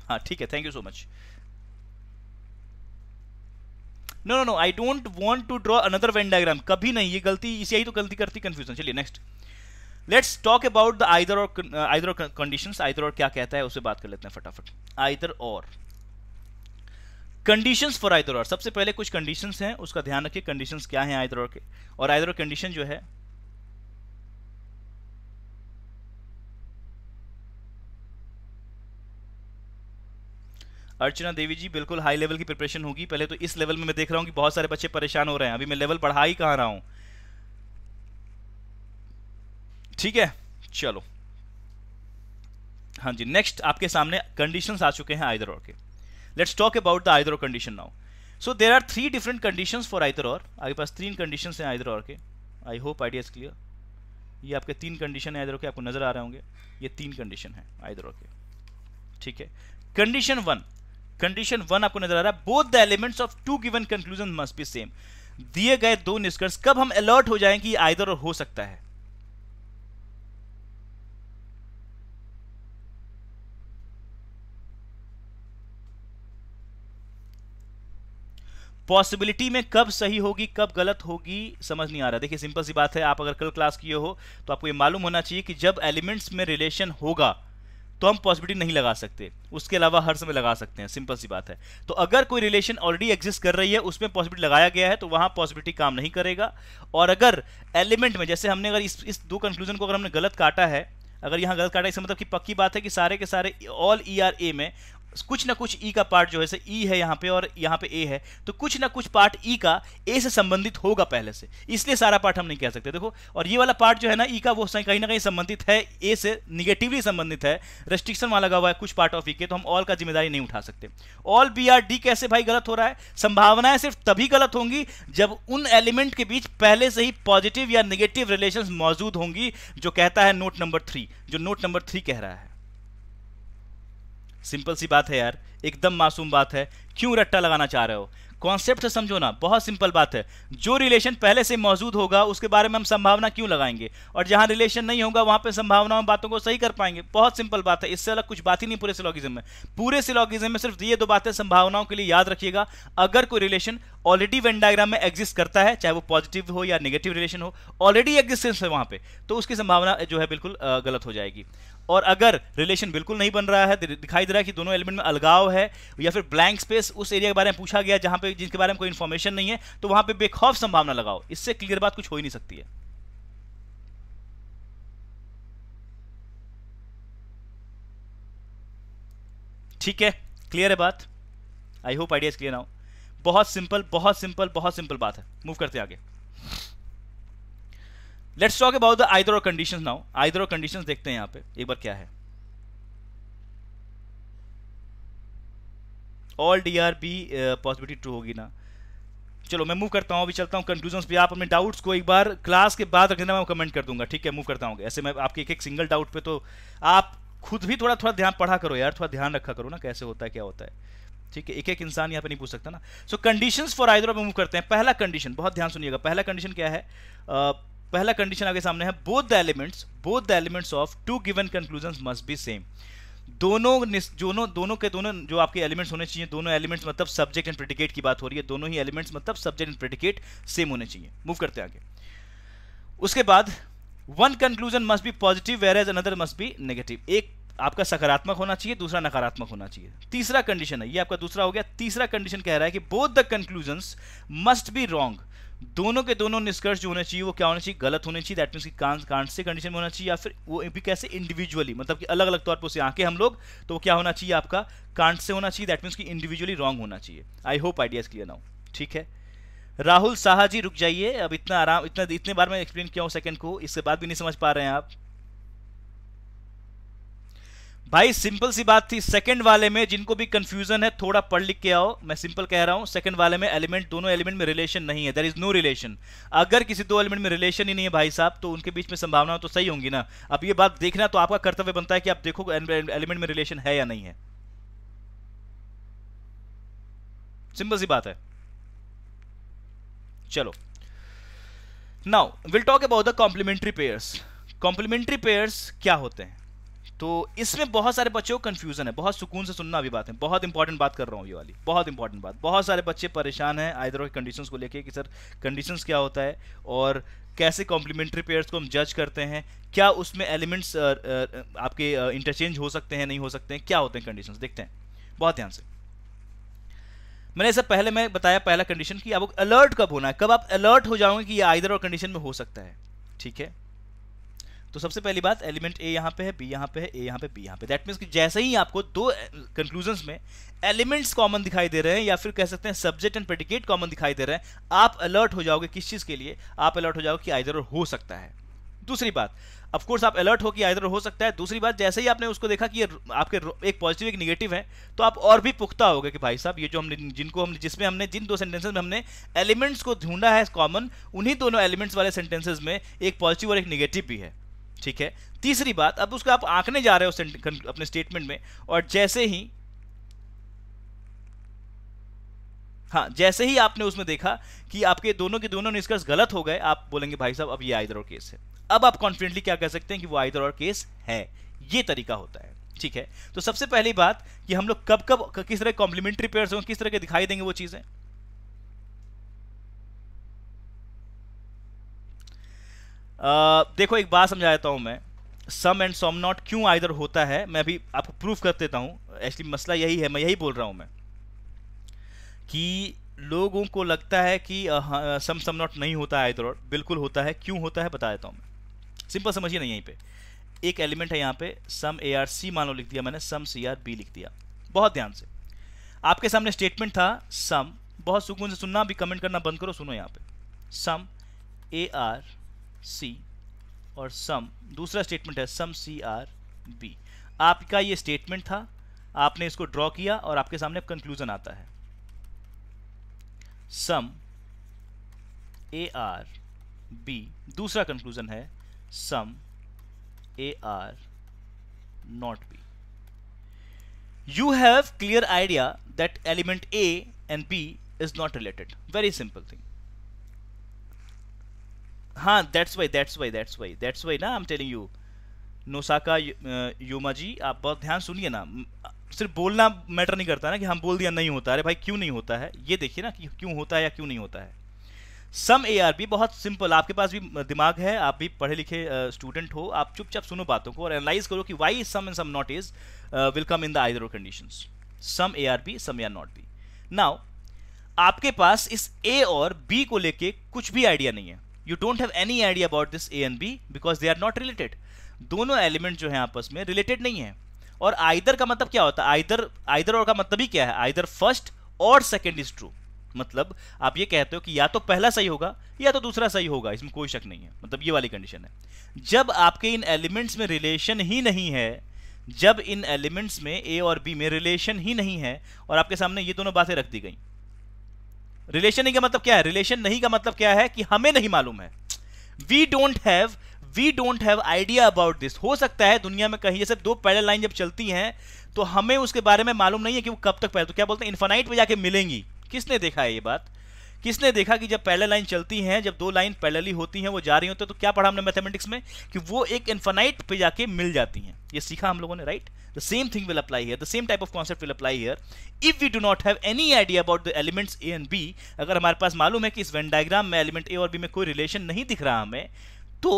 हाँ ठीक है thank you so much no no no I don't want to draw another Venn diagram कभी नहीं ये गलती इसी आई तो गलती करती कंफ्यूजन चलिए next let's talk about the either or either or condition either or क्या कहता है उसे बात कर लेते हैं फटाफट either or condition for either और सबसे पहले कुछ कंडीशन हैं उसका ध्यान रखिए कंडीशन क्या है आइदर और के और आइदर और कंडीशन जो है अर्चना देवी जी बिल्कुल हाई लेवल की प्रिपरेशन होगी पहले तो इस लेवल में मैं देख रहा हूँ कि बहुत सारे बच्चे परेशान हो रहे हैं अभी मैं लेवल पढ़ा ही कहाँ रहा हूँ ठीक है चलो हाँ जी नेक्स्ट आपके सामने कंडीशंस आ चुके हैं आइदर और के let's talk about the either or condition now so there are three different condition for either or आपके पास तीन कंडीशन हैं आइदर और के I hope idea is clear ये आपके तीन कंडीशन है आइदर के आपको नजर आ रहे होंगे ये तीन कंडीशन है आइदर के ठीक है कंडीशन वन कंडीशन वन आपको नजर आ रहा है both the elements of two given conclusion must be same दिए गए दो निष्कर्ष कब हम अलर्ट हो जाएं कि आइदर और हो सकता है पॉसिबिलिटी में कब सही होगी कब गलत होगी समझ नहीं आ रहा देखिए सिंपल सी बात है आप अगर कल क्लास किए हो तो आपको ये मालूम होना चाहिए कि जब एलिमेंट्स में रिलेशन होगा तो हम पॉजिबिलिटी नहीं लगा सकते उसके अलावा हर समय लगा सकते हैं सिंपल सी बात है तो अगर कोई रिलेशन ऑलरेडी एग्जिस्ट कर रही है उसमें पॉसिबिलिटी लगाया गया है तो वहां पॉसिबिलिटी काम नहीं करेगा और अगर एलिमेंट में जैसे हमने अगर इस इस दो कंक्लूजन को अगर हमने गलत काटा है अगर यहां गलत काटा इसका मतलब कि पक्की बात है कि सारे के सारे ऑल ई आर ए में कुछ ना कुछ ई e का पार्ट जो है ई e है यहाँ पे और यहाँ पे ए है तो कुछ ना कुछ पार्ट ई e का ए से संबंधित होगा पहले से इसलिए सारा पार्ट हम नहीं कह सकते देखो और ये वाला पार्ट जो है ना ई का वो कहीं ना कहीं संबंधित है ए से निगेटिवली संबंधित है रेस्ट्रिक्शन वाला लगा हुआ है कुछ पार्ट ऑफ ई के तो हम ऑल का जिम्मेदारी नहीं उठा सकते ऑल बी आर डी कैसे भाई गलत हो रहा है संभावनाएं सिर्फ तभी गलत होंगी जब उन एलिमेंट के बीच पहले से ही पॉजिटिव या निगेटिव रिलेशन मौजूद होंगी जो कहता है नोट नंबर थ्री जो नोट नंबर थ्री कह रहा है सिंपल सी बात है यार एकदम मासूम बात है क्यों रट्टा लगाना चाह रहे हो कॉन्सेप्ट से समझो ना बहुत सिंपल बात है जो रिलेशन पहले से मौजूद होगा उसके बारे में हम संभावना क्यों लगाएंगे और जहां रिलेशन नहीं होगा वहां पे संभावना हम बातों को सही कर पाएंगे बहुत सिंपल बात है इससे अलग कुछ बात ही नहीं पूरे सिलॉगिज्म में पूरे सिलॉगिज्म में सिर्फ ये दो बातें संभावनाओं के लिए याद रखिएगा अगर कोई रिलेशन ऑलरेडी वेन डायग्राम में एग्जिस्ट करता है चाहे वो पॉजिटिव हो या निगेटिव रिलेशन हो ऑलरेडी एग्जिस्टेंस है वहां पर तो उसकी संभावना जो है बिल्कुल गलत हो जाएगी और अगर रिलेशन बिल्कुल नहीं बन रहा है दिखाई दे रहा है कि दोनों एलिमेंट में अलगाव है या फिर ब्लैंक स्पेस उस एरिया के बारे में पूछा गया जहां पे जिसके बारे में कोई इन्फॉर्मेशन नहीं है तो वहां पे बेखौफ संभावना लगाओ इससे क्लियर बात कुछ हो ही नहीं सकती है ठीक है क्लियर है बात I hope ideas clear now बहुत सिंपल बहुत सिंपल बहुत सिंपल बात है मूव करते आगे let's talk about the either or condition now either or condition देखते हैं यहां पे एक बार क्या है all D are B possibility true होगी ना चलो मैं मूव करता हूँ अभी चलता हूँ कंक्लूजन पे आप अपने डाउट्स को एक बार क्लास के बाद रख देना मैं कमेंट कर दूंगा ठीक है मूव करता हूँ ऐसे मैं आपके एक एक सिंगल डाउट पे तो आप खुद भी थोड़ा थोड़ा ध्यान पढ़ा करो यार थोड़ा ध्यान रखा करो ना कैसे होता है क्या होता है ठीक है एक एक इंसान यहाँ पे नहीं पूछ सकता ना so conditions for either of move करते हैं पहला कंडीशन बहुत ध्यान सुनिएगा पहला कंडीशन क्या है uh, पहला कंडीशन आपके सामने है both the elements both the elements of two given conclusion must be same दोनों दोनों दोनों के दोनों जो आपके एलिमेंट्स होने चाहिए दोनों एलिमेंट्स मतलब सब्जेक्ट एंड प्रेडिकेट की बात हो रही है दोनों ही एलिमेंट्स मतलब सब्जेक्ट एंड प्रेडिकेट सेम होने चाहिए मूव करते हैं आगे उसके बाद one conclusion must be positive whereas another must be negative एक आपका सकारात्मक होना चाहिए दूसरा नकारात्मक होना चाहिए तीसरा कंडीशन है ये आपका दूसरा हो गया तीसरा कंडीशन कह रहा है कि both the conclusion must be wrong दोनों के दोनों निष्कर्ष जो होने चाहिए वो क्या होने चाहिए गलत होने चाहिए दैट मीन्स कांस कांस से कंडीशन में होना चाहिए या फिर वो भी कैसे इंडिविजुअली मतलब कि अलग अलग तौर पर उसे आके हम लोग तो क्या होना चाहिए आपका कांट से होना चाहिए दैट मीन्स की इंडिविजुअली रॉन्ग होना चाहिए I hope ideas clear now ठीक है राहुल साहा जी रुक जाइए अब इतना आराम इतना इतने बार मैं एक्सप्लेन किया हूँ सेकंड को इसके बाद भी नहीं समझ पा रहे हैं आप भाई सिंपल सी बात थी सेकंड वाले में जिनको भी कंफ्यूजन है थोड़ा पढ़ लिख के आओ मैं सिंपल कह रहा हूं सेकंड वाले में एलिमेंट दोनों एलिमेंट में रिलेशन नहीं है देर इज नो रिलेशन अगर किसी दो एलिमेंट में रिलेशन ही नहीं है भाई साहब तो उनके बीच में संभावना तो सही होंगी ना अब ये बात देखना तो आपका कर्तव्य बनता है कि आप देखो एलिमेंट में रिलेशन है या नहीं है सिंपल सी बात है चलो now will talk about the complementary pairs complementary pairs क्या होते हैं तो इसमें बहुत सारे बच्चों को कन्फ्यूजन है बहुत सुकून से सुनना अभी बात है बहुत इंपॉर्टेंट बात कर रहा हूँ ये वाली बहुत इंपॉर्टेंट बात बहुत सारे बच्चे परेशान हैं आइदर के कंडीशंस को लेके कि सर कंडीशंस क्या होता है और कैसे कॉम्प्लीमेंट्री पेयर्स को हम जज करते हैं क्या उसमें एलिमेंट्स आपके इंटरचेंज हो सकते हैं नहीं हो सकते हैं क्या होते हैं कंडीशंस देखते हैं बहुत ध्यान से मैंने सर पहले मैं बताया पहला कंडीशन कि आपको अलर्ट कब होना है कब आप अलर्ट हो जाओगे कि ये आइदर और कंडीशन में हो सकता है ठीक है तो सबसे पहली बात एलिमेंट ए यहाँ पे है बी यहाँ पे है ए यहाँ पे बी यहाँ पे दैट मीन्स कि जैसे ही आपको दो कंक्लूजन uh, में एलिमेंट्स कॉमन दिखाई दे रहे हैं या फिर कह सकते हैं सब्जेक्ट एंड प्रेडिकेट कॉमन दिखाई दे रहे हैं आप अलर्ट हो जाओगे किस चीज़ के लिए आप अलर्ट हो जाओगे कि आइदर हो सकता है दूसरी बात कोर्स आप अलर्ट हो कि आइदर हो सकता है दूसरी बात जैसे ही आपने उसको देखा कि ये आपके एक पॉजिटिव एक निगेटिव है तो आप और भी पुख्ता होगा कि भाई साहब ये जो हमने जिनको हमने जिसमें हमने जिन दो सेंटेंसेज में हमने एलिमेंट्स को ढूंढा है कॉमन उन्हीं दोनों एलिमेंट्स वाले सेंटेंसेज में एक पॉजिटिव और एक निगेटिव भी है ठीक है तीसरी बात अब उसका आप आंकने जा रहे हो अपने स्टेटमेंट में और जैसे ही हाँ जैसे ही आपने उसमें देखा कि आपके दोनों के दोनों निष्कर्ष गलत हो गए आप बोलेंगे भाई साहब अब ये आइदर और केस है अब आप कॉन्फिडेंटली क्या कह सकते हैं कि वो आइधर और केस है ये तरीका होता है ठीक है तो सबसे पहली बात कि हम लोग कब कब किस तरह कॉम्प्लीमेंट्री पेयर्स होंगे किस तरह के दिखाई देंगे वो चीज़ें देखो एक बात समझा देता हूँ मैं सम एंड सम नॉट क्यों आइदर होता है मैं अभी आपको प्रूफ कर देता हूँ एक्चुअली मसला यही है मैं यही बोल रहा हूँ मैं कि लोगों को लगता है कि हाँ, सम सम नॉट नहीं होता है आइदर बिल्कुल होता है क्यों होता है बता देता हूँ मैं सिंपल समझिए ना यहीं पे एक एलिमेंट है यहाँ पे सम ए आर सी मान लो लिख दिया मैंने सम सी आर बी लिख दिया बहुत ध्यान से आपके सामने स्टेटमेंट था सम बहुत सुकून से सुनना भी कमेंट करना बंद करो सुनो यहाँ पे सम ए आर सी और सम दूसरा स्टेटमेंट है सम सी आर बी आपका ये स्टेटमेंट था आपने इसको ड्रॉ किया और आपके सामने कंक्लूजन आता है सम ए आर बी दूसरा कंक्लूजन है some A are not B you have clear idea that element A and B is not related very simple thing हाँ that's why that's why that's why that's why ना I am telling you नोसाका योमा जी आप बहुत ध्यान सुनिए ना सिर्फ बोलना मैटर नहीं करता ना कि हम बोल दिया नहीं होता अरे भाई क्यों नहीं होता है ये देखिए ना कि क्यों होता है या क्यों नहीं होता है सम ए आर बी बहुत सिंपल आपके पास भी दिमाग है आप भी पढ़े लिखे स्टूडेंट uh, हो आप चुपचाप सुनो बातों को और एनालाइज करो कि why some and some not is will come in the either condition some A are B some are not B now आपके पास इस ए और बी को लेके कुछ भी आइडिया नहीं है you don't have any idea about this A and B because they are not related दोनों एलिमेंट जो है आपस में रिलेटेड नहीं है और आइदर का मतलब क्या होता है आइदर आइदर और का मतलब ही क्या है either first or second is true मतलब आप ये कहते हो कि या तो पहला सही होगा या तो दूसरा सही होगा इसमें कोई शक नहीं है मतलब ये वाली कंडीशन है जब आपके इन एलिमेंट्स में रिलेशन ही नहीं है जब इन एलिमेंट्स में ए और बी में रिलेशन ही नहीं है और आपके सामने ये दोनों बातें रख दी गई रिलेशन नहीं का मतलब क्या है रिलेशन नहीं का मतलब क्या है कि हमें नहीं मालूम है we don't have we don't have idea about this हो सकता है दुनिया में कहीं जैसे दो पैरल लाइन जब चलती हैं तो हमें उसके बारे में मालूम नहीं है कि वो कब तक पैर तो क्या बोलते हैं इन्फानाइट पे जाके मिलेंगी किसने देखा है ये बात किसने देखा कि जब पहले लाइन चलती हैं जब दो लाइन पैरेलली होती हैं वो जा रही होती तो, है तो क्या पढ़ा हमने मैथमेटिक्स में कि वो एक इन्फानाइट पे जाके मिल जाती हैं ये सीखा हम लोगों ने right the same thing will apply here the same type of concept will apply here if we do not have any idea about the elements A and B अगर हमारे पास मालूम है कि इस वेन डायग्राम में एलिमेंट ए और B में कोई रिलेशन नहीं दिख रहा हमें तो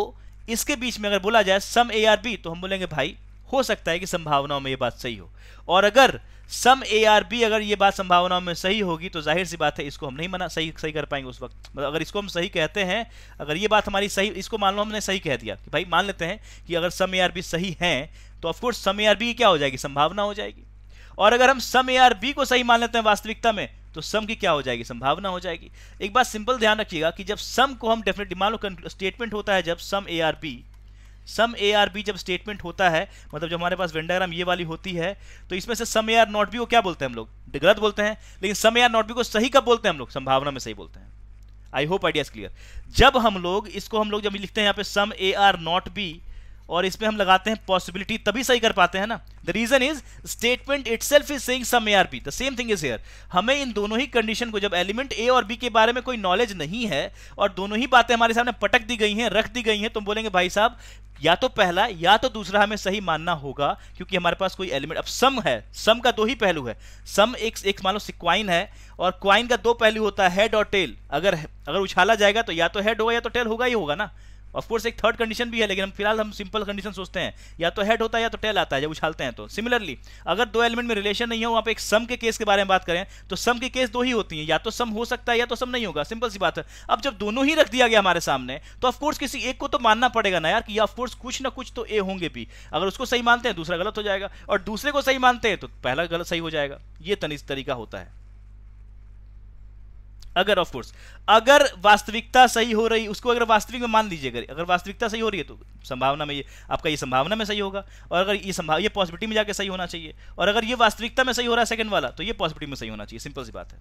इसके बीच में अगर बोला जाए सम ए आर बी तो हम बोलेंगे भाई हो सकता है कि संभावनाओं में ये बात सही हो और अगर सम ए आर बी अगर ये बात संभावनाओं में सही होगी तो जाहिर सी बात है इसको हम नहीं मना सही सही कर पाएंगे उस वक्त मतलब अगर इसको हम सही कहते हैं अगर ये बात हमारी सही इसको मान लो हमने सही कह दिया कि भाई मान लेते हैं कि अगर सम ए आर बी सही हैं तो of course some A are B क्या हो जाएगी संभावना हो जाएगी और अगर हम सम ए आर बी को सही मान लेते हैं वास्तविकता में तो सम की क्या हो जाएगी संभावना हो जाएगी एक बात सिंपल ध्यान रखिएगा कि जब सम को हम डेफिनेटली मान लो स्टेटमेंट होता है जब some A are B some A are B जब स्टेटमेंट होता है मतलब जब हमारे पास वेंडाग्राम ये वाली होती है तो इसमें से some A are not B को क्या बोलते हैं हम लोग गलत बोलते हैं लेकिन some A are not B को सही कब बोलते हैं हम लोग संभावना में सही बोलते हैं आई होप आइडियाज क्लियर जब हम लोग इसको हम लोग जब लिखते हैं यहाँ पे some A are not B और इसमें हम लगाते हैं पॉसिबिलिटी तभी सही कर पाते हैं ना the reason is statement itself is saying some A are B the same thing is here हमें इन दोनों ही कंडीशन को जब एलिमेंट ए और बी के बारे में कोई नॉलेज नहीं है और दोनों ही बातें हमारे सामने पटक दी गई हैं रख दी गई हैं तो बोलेंगे भाई साहब या तो पहला या तो दूसरा हमें सही मानना होगा क्योंकि हमारे पास कोई एलिमेंट अब सम है सम का दो ही पहलू है सम एक एक मान लो सिक्वाइन है और क्वाइन का दो पहलू होता है हेड और टेल अगर अगर उछाला जाएगा तो या तो हेड होगा या तो टेल होगा ही होगा ना ऑफकोर्स एक थर्ड कंडीशन भी है लेकिन हम फिलहाल हम सिंपल कंडीशन सोचते हैं या तो हेड होता है या तो टेल आता है जब उछालते हैं तो सिमिलरली अगर दो एलिमेंट में रिलेशन नहीं हो वहाँ पे एक सम के केस के बारे में बात करें तो सम के केस दो ही होती हैं या तो सम हो सकता है या तो सम नहीं होगा सिंपल सी बात है अब जब दोनों ही रख दिया गया हमारे सामने तो ऑफकोर्स किसी एक को तो मानना पड़ेगा ना यार कि ऑफकोर्स कुछ ना कुछ तो ए होंगे भी अगर उसको सही मानते हैं दूसरा गलत हो जाएगा और दूसरे को सही मानते हैं तो पहला गलत सही हो जाएगा ये तरीका होता है अगर ऑफ कोर्स अगर वास्तविकता सही हो रही उसको अगर वास्तविक में मान लीजिए अगर अगर वास्तविकता सही हो रही है तो संभावना में ये आपका ये संभावना में सही होगा और अगर ये संभाव ये पॉजिटिविटी में जाकर सही होना चाहिए और अगर ये वास्तविकता में सही हो रहा है सेकंड वाला तो ये पॉजिटिव में सही होना चाहिए सिंपल सी बात है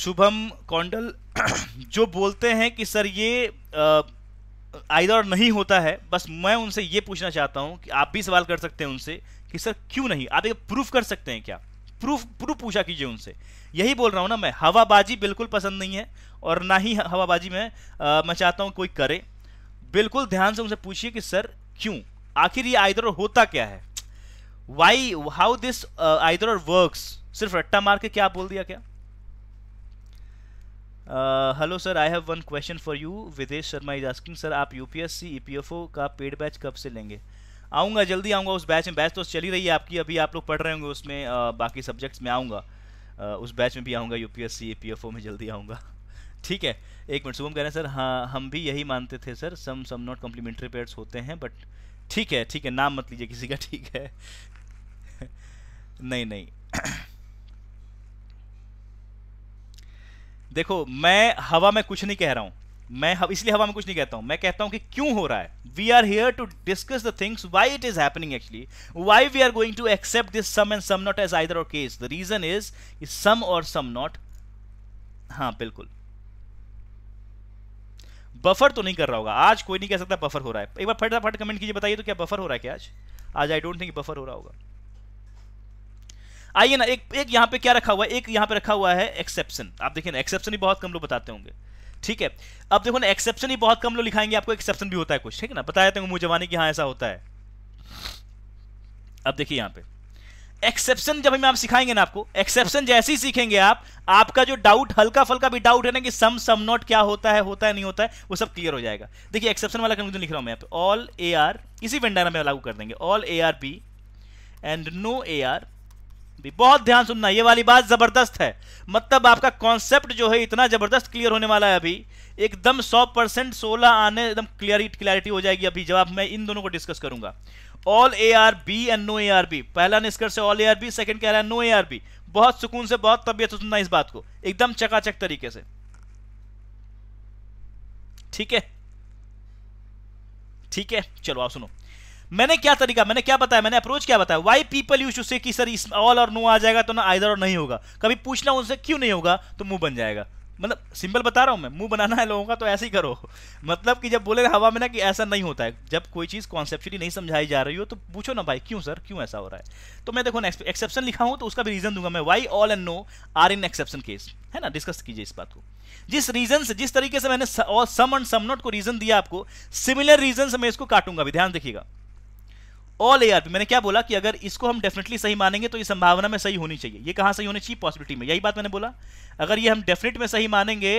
शुभम कौंडल जो बोलते हैं कि सर ये आ, आइदर नहीं होता है बस मैं उनसे ये पूछना चाहता हूं कि आप भी सवाल कर सकते हैं उनसे कि सर क्यों नहीं आप एक प्रूफ कर सकते हैं क्या प्रूफ प्रूफ पूछा कीजिए उनसे यही बोल रहा हूँ ना मैं हवाबाजी बिल्कुल पसंद नहीं है और ना ही हवाबाजी में आ, मैं चाहता हूँ कोई करे बिल्कुल ध्यान से उनसे पूछिए कि सर क्यों आखिर ये आइदर और होता क्या है why how this either or works सिर्फ रट्टा मार के क्या बोल दिया क्या hello sir I have one question for you Videsh Sharma is asking sir आप यूपीएससी ईपीएफओ e का पेड बैच कब से लेंगे uh, आऊँगा जल्दी आऊँगा उस बैच में बैच तो चली रही है आपकी अभी आप लोग पढ़ रहे होंगे उसमें बाकी सब्जेक्ट्स में आऊँगा उस बैच में भी आऊँगा यू पी में जल्दी आऊँगा ठीक है एक मिनट शुभम कह रहे हैं सर हाँ हम भी यही मानते थे sir some some not complementary pairs होते हैं बट ठीक है ठीक है नाम मत लीजिए किसी का ठीक है नहीं नहीं देखो मैं हवा में कुछ नहीं कह रहा हूँ मैं इसलिए हवा में कुछ नहीं कहता हूं मैं कहता हूं कि क्यों हो रहा है we are here to discuss the things why it is happening actually why we are going to accept this some and some not as either or case the reason is some और some not हाँ बिल्कुल buffer तो नहीं कर रहा होगा आज कोई नहीं कह सकता बफर हो रहा है एक बार फटाफट कमेंट कीजिए बताइए तो क्या बफर हो रहा है क्या आज आज आई डोंट थिंक बफर हो रहा होगा आइए ना एक एक यहां पे क्या रखा हुआ है एक यहां पे रखा हुआ है एक्सेप्शन आप देखिए ना एक्सेप्शन भी बहुत कम लोग बताते होंगे ठीक है अब देखो ना एक्सेप्शन ही बहुत कम लोग लिखाएंगे आपको एक्सेप्शन भी होता है कुछ ठीक है ना बताया तो मुझे जमाने की हाँ ऐसा होता है अब देखिए यहां पे एक्सेप्शन जब हम आप सिखाएंगे ना आपको एक्सेप्शन जैसे ही सीखेंगे आप आपका जो डाउट हल्का फल्का भी डाउट है ना कि सम सम नॉट क्या होता है होता है नहीं होता है वो सब क्लियर हो जाएगा देखिए एक्सेप्शन वाला कंक्लूजन लिख रहा हूं मैं यहाँ ऑल ए आर इसी वेंडाना में लागू कर देंगे all A are P and no A are भी बहुत ध्यान सुनना ये वाली बात ज़बरदस्त है मतलब आपका कॉन्सेप्ट जो है इतना ज़बरदस्त क्लियर होने वाला है अभी एकदम 100 परसेंट सोलह आने एकदम क्लियर क्लियरिटी हो जाएगी अभी जब आप मैं इन दोनों को डिस्कस करूंगा all A are B and no A are B पहला निष्कर्ष है all A are B second कह रहा है नो ए आर बी बहुत सुकून से बहुत तबियत सुनना इस बात को एकदम चकाचक तरीके से ठीक है ठीक है चलो आप सुनो मैंने क्या तरीका मैंने क्या बताया मैंने अप्रोच क्या बताया वाई पीपल यू से कि सर इस ऑल और नो आ जाएगा तो ना आइदर और नहीं होगा कभी पूछना उनसे क्यों नहीं होगा तो मुंह बन जाएगा मतलब सिंपल बता रहा हूँ मैं मुंह बनाना है लोगों का तो ऐसे ही करो मतलब कि जब बोले हवा में ना कि ऐसा नहीं होता है जब कोई चीज़ कॉन्सेप्चुअली नहीं समझाई जा रही हो तो पूछो ना भाई क्यों सर क्यों ऐसा हो रहा है तो मैं देखो एक्सेप्शन लिखा हूँ तो उसका भी रीज़न दूंगा मैं why all and no are in exception case है ना डिस्कस कीजिए इस बात को जिस रीज़न से जिस तरीके से मैंने सम एंड सम नॉट को रीज़न दिया आपको सिमिलर रीज़न से मैं इसको काटूंगा भी ध्यान देखिएगा ऑल एआरपी मैंने क्या बोला कि अगर इसको हम डेफिनेटली सही मानेंगे तो ये संभावना में सही होनी चाहिए ये कहाँ सही होनी चाहिए पॉसिबिलिटी में यही बात मैंने बोला अगर ये हम डेफिनेट में सही मानेंगे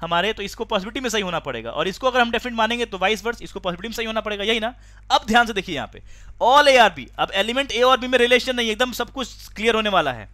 हमारे तो इसको पॉसिबिलिटी में सही होना पड़ेगा और इसको अगर हम डेफिनेट मानेंगे तो वाइस वर्स इसको पॉसिबिलिटी में सही होना पड़ेगा यही ना अब ध्यान से देखिए यहाँ पे ऑल ए आर बी अब एलिमेंट ए और बी में रिलेशन नहीं एकदम सब कुछ क्लियर होने वाला है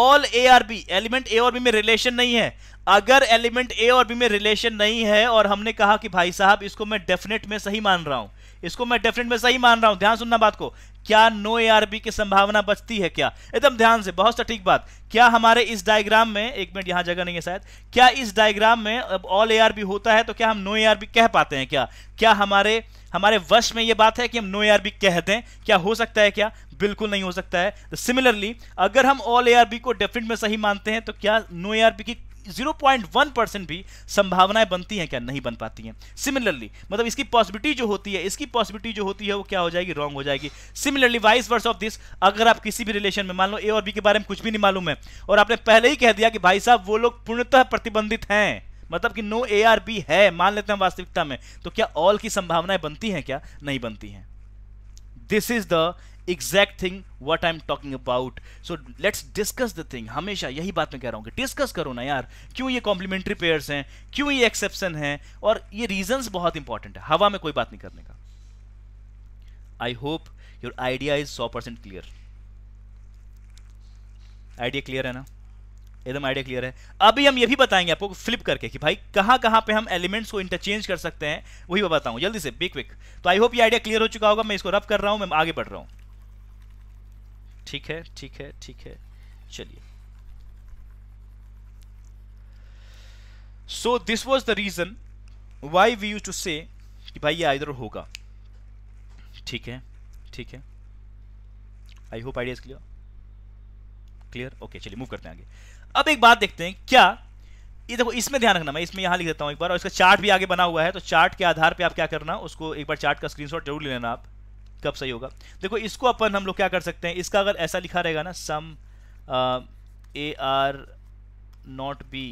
all A are B element A और बी में रिलेशन नहीं है अगर एलिमेंट ए और बी में रिलेशन नहीं है और हमने कहा कि भाई साहब इसको मैं डेफिनेट में सही मान रहा हूं इसको मैं डेफिनेट में सही मान रहा हूं ध्यान सुनना बात को क्या नो एआरबी की संभावना बचती है क्या एकदम ध्यान से बहुत सटीक बात क्या हमारे इस डायग्राम में एक मिनट यहां जगह नहीं है शायद क्या इस डायग्राम में अब ऑल एआरबी होता है तो क्या हम नो एआरबी कह पाते हैं क्या क्या हमारे हमारे वश में ये बात है कि हम नो एआरबी कहते हैं क्या हो सकता है क्या बिल्कुल नहीं हो सकता है सिमिलरली अगर हम ऑल एआरबी को डेफिनेट में सही मानते हैं तो क्या नो एआरबी की 0.1 परसेंट भी संभावनाएं बनती हैं क्या नहीं बन पाती हैं सिमिलरली मतलब इसकी पॉसिबिलिटी जो होती है इसकी पॉसिबिलिटी जो होती है वो क्या हो जाएगी रॉन्ग हो जाएगी similarly vice versa of this अगर आप किसी भी रिलेशन में मान लो ए और बी के बारे में कुछ भी नहीं मालूम है और आपने पहले ही कह दिया कि भाई साहब वो लोग पूर्णतः प्रतिबंधित हैं मतलब कि नो ए आर बी है मान लेते हैं वास्तविकता में तो क्या ऑल की संभावनाएं बनती हैं क्या नहीं बनती हैं this is the exact thing what I am talking about so let's discuss the thing हमेशा यही बात मैं कह रहा हूँ कि डिस्कस करो ना यार क्यों ये कॉम्प्लीमेंट्री पेयर्स हैं क्यों ये एक्सेप्शन हैं और ये रीजंस बहुत इंपॉर्टेंट है हवा में कोई बात नहीं करने का I hope your idea is सौ परसेंट क्लियर आइडिया क्लियर है ना एकदम आइडिया क्लियर है अभी हम ये भी बताएंगे आपको फ्लिप करके कि भाई कहां कहां पे हम एलिमेंट्स को इंटरचेंज कर सकते हैं वही मैं बताऊं जल्दी से बिक विक तो आई होप ये आइडिया क्लियर हो चुका होगा मैं इसको रब कर रहा हूं मैं आगे बढ़ रहा हूं ठीक है ठीक है ठीक है चलिए so this was the reason why we you to से भाई ये इधर होगा ठीक है ठीक है I hope ideas clear clear okay चलिए मूव करते हैं आगे अब एक बात देखते हैं क्या ये देखो इसमें ध्यान रखना मैं इसमें यहां लिख देता हूं एक बार और इसका चार्ट भी आगे बना हुआ है तो चार्ट के आधार पे आप क्या करना उसको एक बार चार्ट का स्क्रीनशॉट जरूर ले लेना आप कब सही होगा देखो इसको अपन हम लोग क्या कर सकते हैं इसका अगर ऐसा लिखा रहेगा ना some A are not B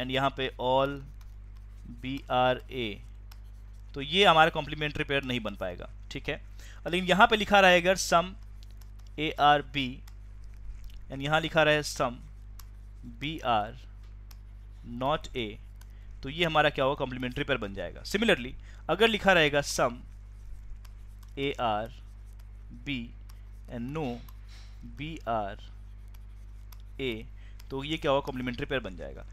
and यहाँ पे ऑल बी आर ए तो ये हमारा कॉम्प्लीमेंट्री पेयर नहीं बन पाएगा ठीक है लेकिन यहाँ पे लिखा रहेगा some A are B and यहाँ लिखा रहे some B are not A तो ये हमारा क्या होगा कॉम्प्लीमेंट्री पेयर बन जाएगा सिमिलरली अगर लिखा रहेगा some B B and no are A तो ये क्या होगा कॉम्प्लीमेंट्री पेयर बन जाएगा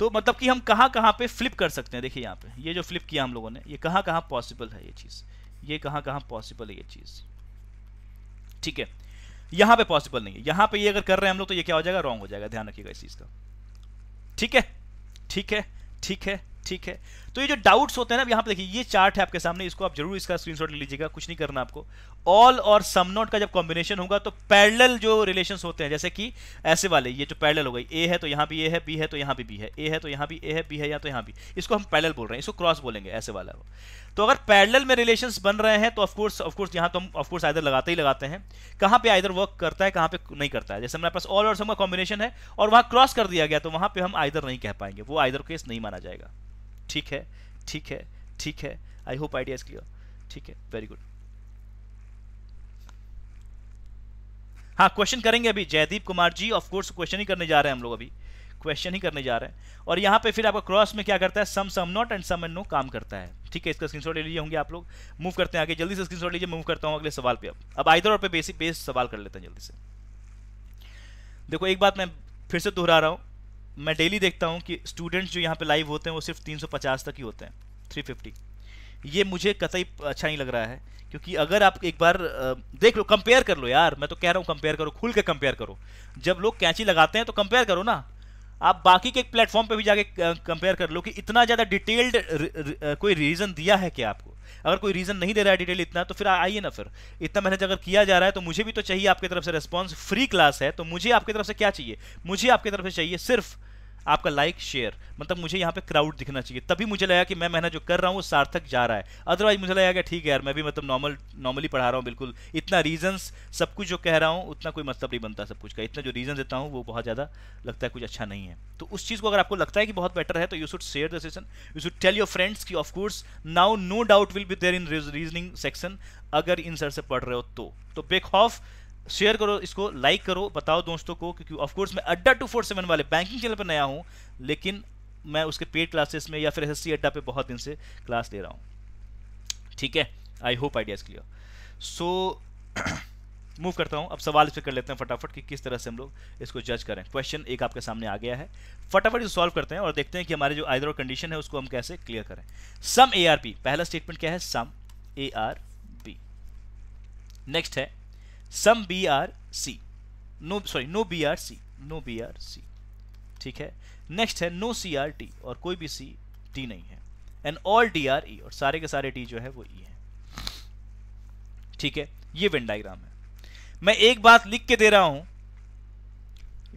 तो मतलब कि हम कहाँ कहाँ पे फ्लिप कर सकते हैं देखिए यहाँ पे ये जो फ्लिप किया हम लोगों ने ये कहाँ कहाँ पॉसिबल है ये चीज़ ये कहाँ कहाँ पॉसिबल है ये चीज़ ठीक है यहाँ पे पॉसिबल नहीं है यहाँ पे ये अगर कर रहे हैं हम लोग तो ये क्या हो जाएगा रॉन्ग हो जाएगा ध्यान रखिएगा इस चीज़ का ठीक है ठीक है ठीक है ठीक है तो ये जो डाउट्स होते हैं ना यहाँ पे देखिए ये चार्ट है आपके सामने इसको आप जरूर इसका स्क्रीनशॉट ले लीजिएगा कुछ नहीं करना आपको ऑल और सम नॉट का जब कॉम्बिनेशन होगा तो पैरेलल जो रिलेशंस होते हैं जैसे कि ऐसे वाले ये जो पैरेलल हो गई ए है तो यहाँ भी ए है बी है तो यहाँ भी बी है ए है तो यहाँ भी ए है बी है या तो यहाँ भी इसको हम पैरेलल बोल रहे हैं इसको क्रॉस बोलेंगे ऐसे वाला तो अगर पैरेलल में रिलेशन बन रहे हैं तो ऑफकोर्स ऑफकोर्स यहाँ तो हम ऑफकोर्स आइधर लगाते ही लगाते हैं कहाँ पर आइधर वर्क करता है कहाँ पर नहीं करता है जैसे हमारे पास ऑल और सम का कॉम्बिनेशन है और वहाँ क्रॉस कर दिया गया तो वहाँ पर हम आइधर नहीं कह पाएंगे वो आइधर केस नहीं माना जाएगा ठीक है ठीक है ठीक है I hope idea is clear ठीक है वेरी गुड हाँ क्वेश्चन करेंगे अभी Jaydeep Kumar ji of course question ही करने जा रहे हैं हम लोग अभी क्वेश्चन ही करने जा रहे हैं और यहां पे फिर आपका क्रॉस में क्या करता है some some not and some and no काम करता है ठीक है इसका स्क्रीनशॉट ले लीजिए होंगे आप लोग मूव करते हैं आगे जल्दी से स्क्रीनशॉट लीजिए मूव करता हूँ अगले सवाल पे अब अब आइदर और पे बेसिक बेस सवाल कर लेते हैं जल्दी से देखो एक बात मैं फिर से दोहरा रहा हूं मैं डेली देखता हूँ कि स्टूडेंट्स जो यहाँ पे लाइव होते हैं वो सिर्फ 350 तक ही होते हैं 350 ये मुझे कतई अच्छा नहीं लग रहा है क्योंकि अगर आप एक बार देख लो कंपेयर कर लो यार मैं तो कह रहा हूँ कंपेयर करो खुल के कंपेयर करो जब लोग कैंची लगाते हैं तो कंपेयर करो ना आप बाकी के एक प्लेटफॉर्म पे भी जाके कंपेयर कर लो कि इतना ज़्यादा डिटेल्ड कोई रीज़न दिया है क्या आपको अगर कोई रीज़न नहीं दे रहा है डिटेल इतना तो फिर आइए ना फिर इतना मेहनत अगर किया जा रहा है तो मुझे भी तो चाहिए आपकी तरफ से रिस्पॉन्स फ्री क्लास है तो मुझे आपकी तरफ से क्या चाहिए मुझे आपकी तरफ से चाहिए सिर्फ आपका लाइक शेयर मतलब मुझे यहाँ पे क्राउड दिखना चाहिए तभी मुझे लगा कि मैं मेहनत जो कर रहा हूँ वो सार्थक जा रहा है अदरवाइज मुझे लगा कि ठीक है यार मैं भी मतलब नॉर्मल नॉर्मली पढ़ा रहा हूँ बिल्कुल इतना रीजन्स सब कुछ जो कह रहा हूँ उतना कोई मतलब नहीं बनता सब कुछ का इतना जो रीजन देता हूँ वो बहुत ज़्यादा लगता है कुछ अच्छा नहीं है तो उस चीज़ को अगर आपको लगता है कि बहुत बेटर है तो you should share the session you should tell your friends की of course now no doubt will be there in reasoning section अगर इन सर से पढ़ रहे हो तो, तो बेखौफ शेयर करो इसको लाइक करो बताओ दोस्तों को क्योंकि ऑफकोर्स मैं अड्डा टू फोर सेवन वाले बैंकिंग चैनल पर नया हूँ लेकिन मैं उसके पेड क्लासेस में या फिर एस अड्डा पे बहुत दिन से क्लास ले रहा हूँ ठीक है I hope idea's clear so move करता हूँ अब सवाल इस पर कर लेते हैं फटाफट कि किस तरह से हम लोग इसको जज करें क्वेश्चन एक आपके सामने आ गया है फटाफट इसे सॉल्व करते हैं और देखते हैं कि हमारे जो आइदर कंडीशन है उसको हम कैसे क्लियर करें सम ए पहला स्टेटमेंट क्या है सम ए नेक्स्ट है some B are C no sorry no B are C no B are C ठीक है नेक्स्ट है नो सी आर टी और कोई भी सी टी नहीं है and all D are E और सारे के सारे टी जो है वो ई e है ठीक है ये वेन डायग्राम है मैं एक बात लिख के दे रहा हूं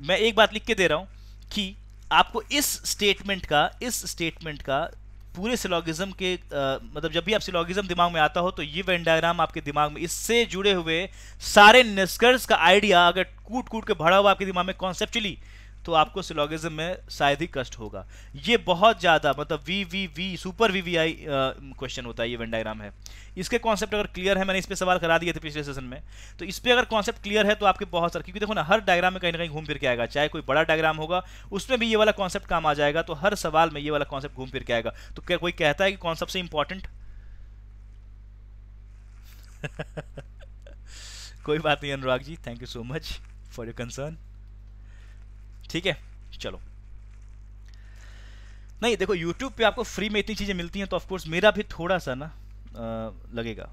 मैं एक बात लिख के दे रहा हूं कि आपको इस स्टेटमेंट का इस स्टेटमेंट का पूरे सिलॉगिज्म के आ, मतलब जब भी आप सिलॉगिज्म दिमाग में आता हो तो ये वेन डायग्राम आपके दिमाग में इससे जुड़े हुए सारे निष्कर्ष का आइडिया अगर कूट कूट के भरा हुआ आपके दिमाग में कॉन्सेप्चुअली तो आपको सिलोगिज्म में शायद ही कष्ट होगा ये बहुत ज़्यादा मतलब V V V super V V I question होता है ये वेन डायग्राम है इसके कॉन्सेप्ट अगर क्लियर है मैंने इस पर सवाल करा दिए थे पिछले सेशन में तो इस पर अगर कॉन्सेप्ट क्लियर है तो आपके बहुत सारे क्योंकि देखो ना हर डायग्राम में कहीं ना कहीं घूम फिर के आएगा चाहे कोई बड़ा डायग्राम होगा उसमें भी ये वाला कॉन्सेप्ट काम आ जाएगा तो हर सवाल में ये वाला कॉन्सेप्ट घूम फिर के आएगा तो क्या कोई कहता है कि कॉन्सेप्ट से इंपॉर्टेंट कोई बात नहीं Anurag ji thank you so much for your concern ठीक है चलो नहीं देखो यूट्यूब पे आपको फ्री में इतनी चीज़ें मिलती हैं तो ऑफकोर्स मेरा भी थोड़ा सा ना लगेगा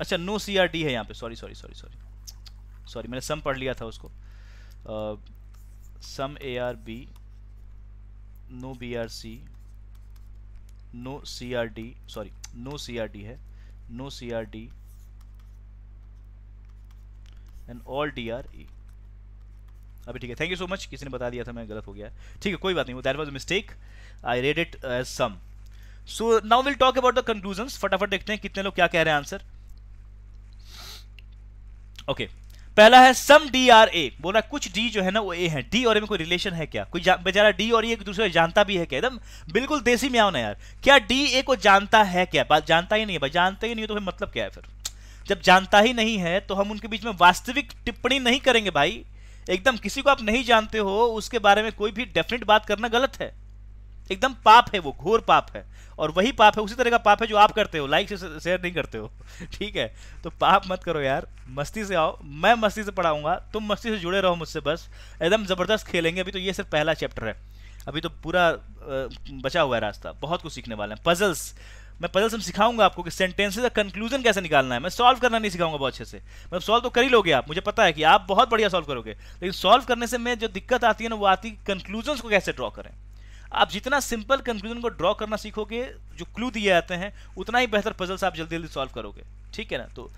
अच्छा नो सी आर डी है यहाँ पे sorry sorry sorry sorry sorry मैंने सम पढ़ लिया था उसको some A are B no B are C no C are D sorry no C are D है no C are D and all D are E अभी ठीक है thank you so much किसी ने बता दिया था मैं गलत हो गया ठीक है कोई बात नहीं वो that was mistake I read it as some so now will talk about the conclusion फटाफट देखते हैं कितने लोग क्या कह रहे हैं आंसर ओके okay. पहला है सम डी आर ए बोल रहा है कुछ डी जो है ना वो ए है डी और ए में कोई रिलेशन है क्या कोई बेचारा डी और ए एक दूसरे जानता भी है क्या एकदम बिल्कुल देसी में आओ ना यार क्या डी ए को जानता है क्या बात जानता ही नहीं है भाई जानता ही नहीं है तो फिर मतलब क्या है फिर जब जानता ही नहीं है तो हम उनके बीच में वास्तविक टिप्पणी नहीं करेंगे भाई एकदम किसी को आप नहीं जानते हो उसके बारे में कोई भी डेफिनेट बात करना गलत है एकदम पाप है वो घोर पाप है और वही पाप है उसी तरह का पाप है जो आप करते हो लाइक से शेयर नहीं करते हो ठीक है तो पाप मत करो यार मस्ती से आओ मैं मस्ती से पढ़ाऊंगा तुम मस्ती से जुड़े रहो मुझसे बस एकदम ज़बरदस्त खेलेंगे अभी तो ये सिर्फ पहला चैप्टर है अभी तो पूरा बचा हुआ है रास्ता बहुत कुछ सीखने वाले हैं पजल्स मैं पजल सब सिखाऊंगा आपको कि सेंटेंसेज का कंक्लूजन कैसे निकालना है मैं सॉल्व करना नहीं सिखाऊंगा बहुत अच्छे से मतलब सॉल्व तो कर ही लोगे आप मुझे पता है कि आप बहुत बढ़िया सॉल्व करोगे लेकिन सॉल्व करने से मैं जो दिक्कत आती है ना वो आती है कंक्लूजन को कैसे ड्रॉ करें आप जितना सिंपल कंक्लूजन को ड्रॉ करना सीखोगे जो क्लू दिए जाते हैं उतना ही बेहतर पजल्स आप जल्दी जल्दी सॉल्व करोगे ठीक है ना तो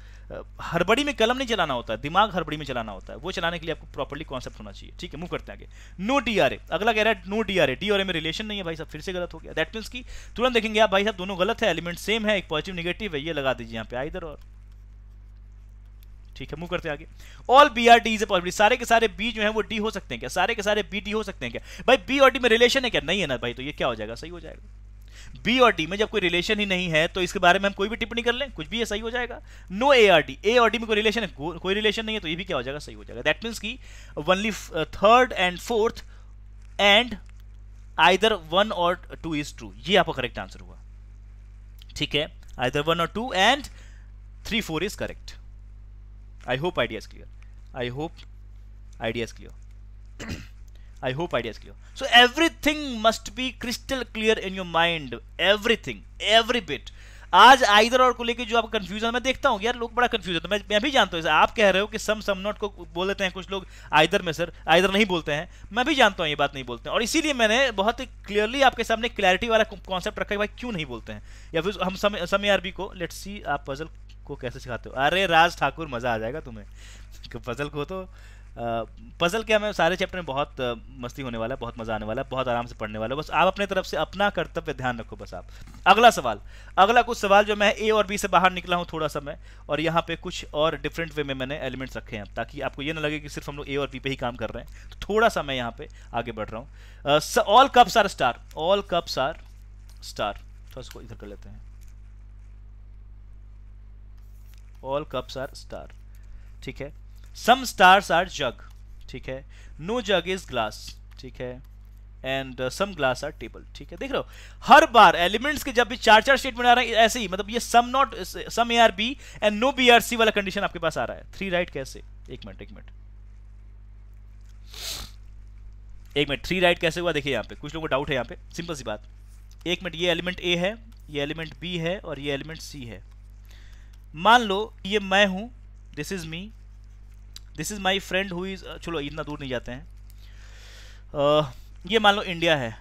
हरबड़ी में कलम नहीं चलाना होता है दिमाग हरबड़ी में चलाना होता है वो चलाने के लिए आपको प्रॉपरली कॉन्सेप्ट होना चाहिए ठीक है मूव करते हैं आगे नो डी आर ए अगला कह रहा है no D are A D और ए में रिलेशन नहीं है भाई साहब फिर से गलत हो गया दैट मीन्स की तुरंत देखेंगे आप भाई साहब दोनों गलत है एलिमेंट सेम है एक पॉजिटिव निगेटिव है ये लगा दीजिए यहाँ पे आइर और ठीक है मूव करते आगे all B are D is positive सारे के सारे बी जो है वो डी हो सकते हैं क्या सारे के सारे बी डी हो सकते हैं क्या भाई बी और डी में रिलेशन है क्या नहीं है ना भाई तो ये क्या हो जाएगा सही हो जाएगा बी और डी में जब कोई रिलेशन ही नहीं है तो इसके बारे में हम कोई भी टिप्पणी कर लें कुछ भी ये सही हो जाएगा no A are D A और डी में कोई रिलेशन है को, कोई रिलेशन नहीं है तो ये भी क्या हो जाएगा सही हो जाएगा दैट मीन्स की only third and fourth and either one or two is true ये आपका करेक्ट आंसर हुआ ठीक है either one or two and three four is correct I hope ideas clear I hope ideas clear I hope idea is clear. So must be crystal clear in your mind mind. Everything, every bit. आज either or को लेके जो आप confusion मैं देखता हूँ यार लोग बड़ा कंफ्यूज होता है मैं मैं भी जानता हूँ आप कह रहे हो कि सम सम नॉट को बोल देते हैं कुछ लोग आइदर में सर आइदर नहीं बोलते हैं मैं भी जानता हूँ ये बात नहीं बोलते हैं और इसीलिए मैंने बहुत ही क्लियरली आपके सामने क्लैरिटी वाला कॉन्सेप्ट रखा है भाई क्यों नहीं बोलते हैं या फिर हम सम आर बी को लेट सी आप पजल को कैसे सिखाते हो अरे राज ठाकुर मज़ा आ जाएगा तुम्हें पजल को तो पज़ल के हमें सारे चैप्टर में बहुत मस्ती होने वाला है बहुत मज़ा आने वाला है बहुत आराम से पढ़ने वाला है बस आप अपने तरफ से अपना कर्तव्य ध्यान रखो बस आप अगला सवाल अगला कुछ सवाल जो मैं ए और बी से बाहर निकला हूँ थोड़ा सा मैं और यहाँ पे कुछ और डिफरेंट वे में मैंने एलिमेंट्स रखे हैं ताकि आपको ये ना लगे कि सिर्फ हम लोग ए और बी पे ही काम कर रहे हैं तो थोड़ा सा मैं यहाँ पे आगे बढ़ रहा हूँ all cups are star all cups are star थोड़ा इसको इधर कर लेते हैं ऑल कप्स आर स्टार ठीक है सम स्टार्स आर जग ठीक है नो जग इज ग्लास ठीक है and some glass are table ठीक है देख रहे हो हर बार एलिमेंट्स के जब भी चार चार स्टेटमेंट आ रहे हैं ऐसे ही मतलब ये some not some A are B and no B are C वाला कंडीशन आपके पास आ रहा है थ्री राइट कैसे एक मिनट एक मिनट एक मिनट थ्री राइट कैसे हुआ देखिए यहाँ पे कुछ लोगों को डाउट है यहाँ पे सिंपल सी बात एक मिनट ये एलिमेंट ए है ये एलिमेंट बी है और ये एलिमेंट सी है मान लो ये मैं हूं this is me this is my friend हुई चलो इतना दूर नहीं जाते हैं uh, ये मान लो इंडिया है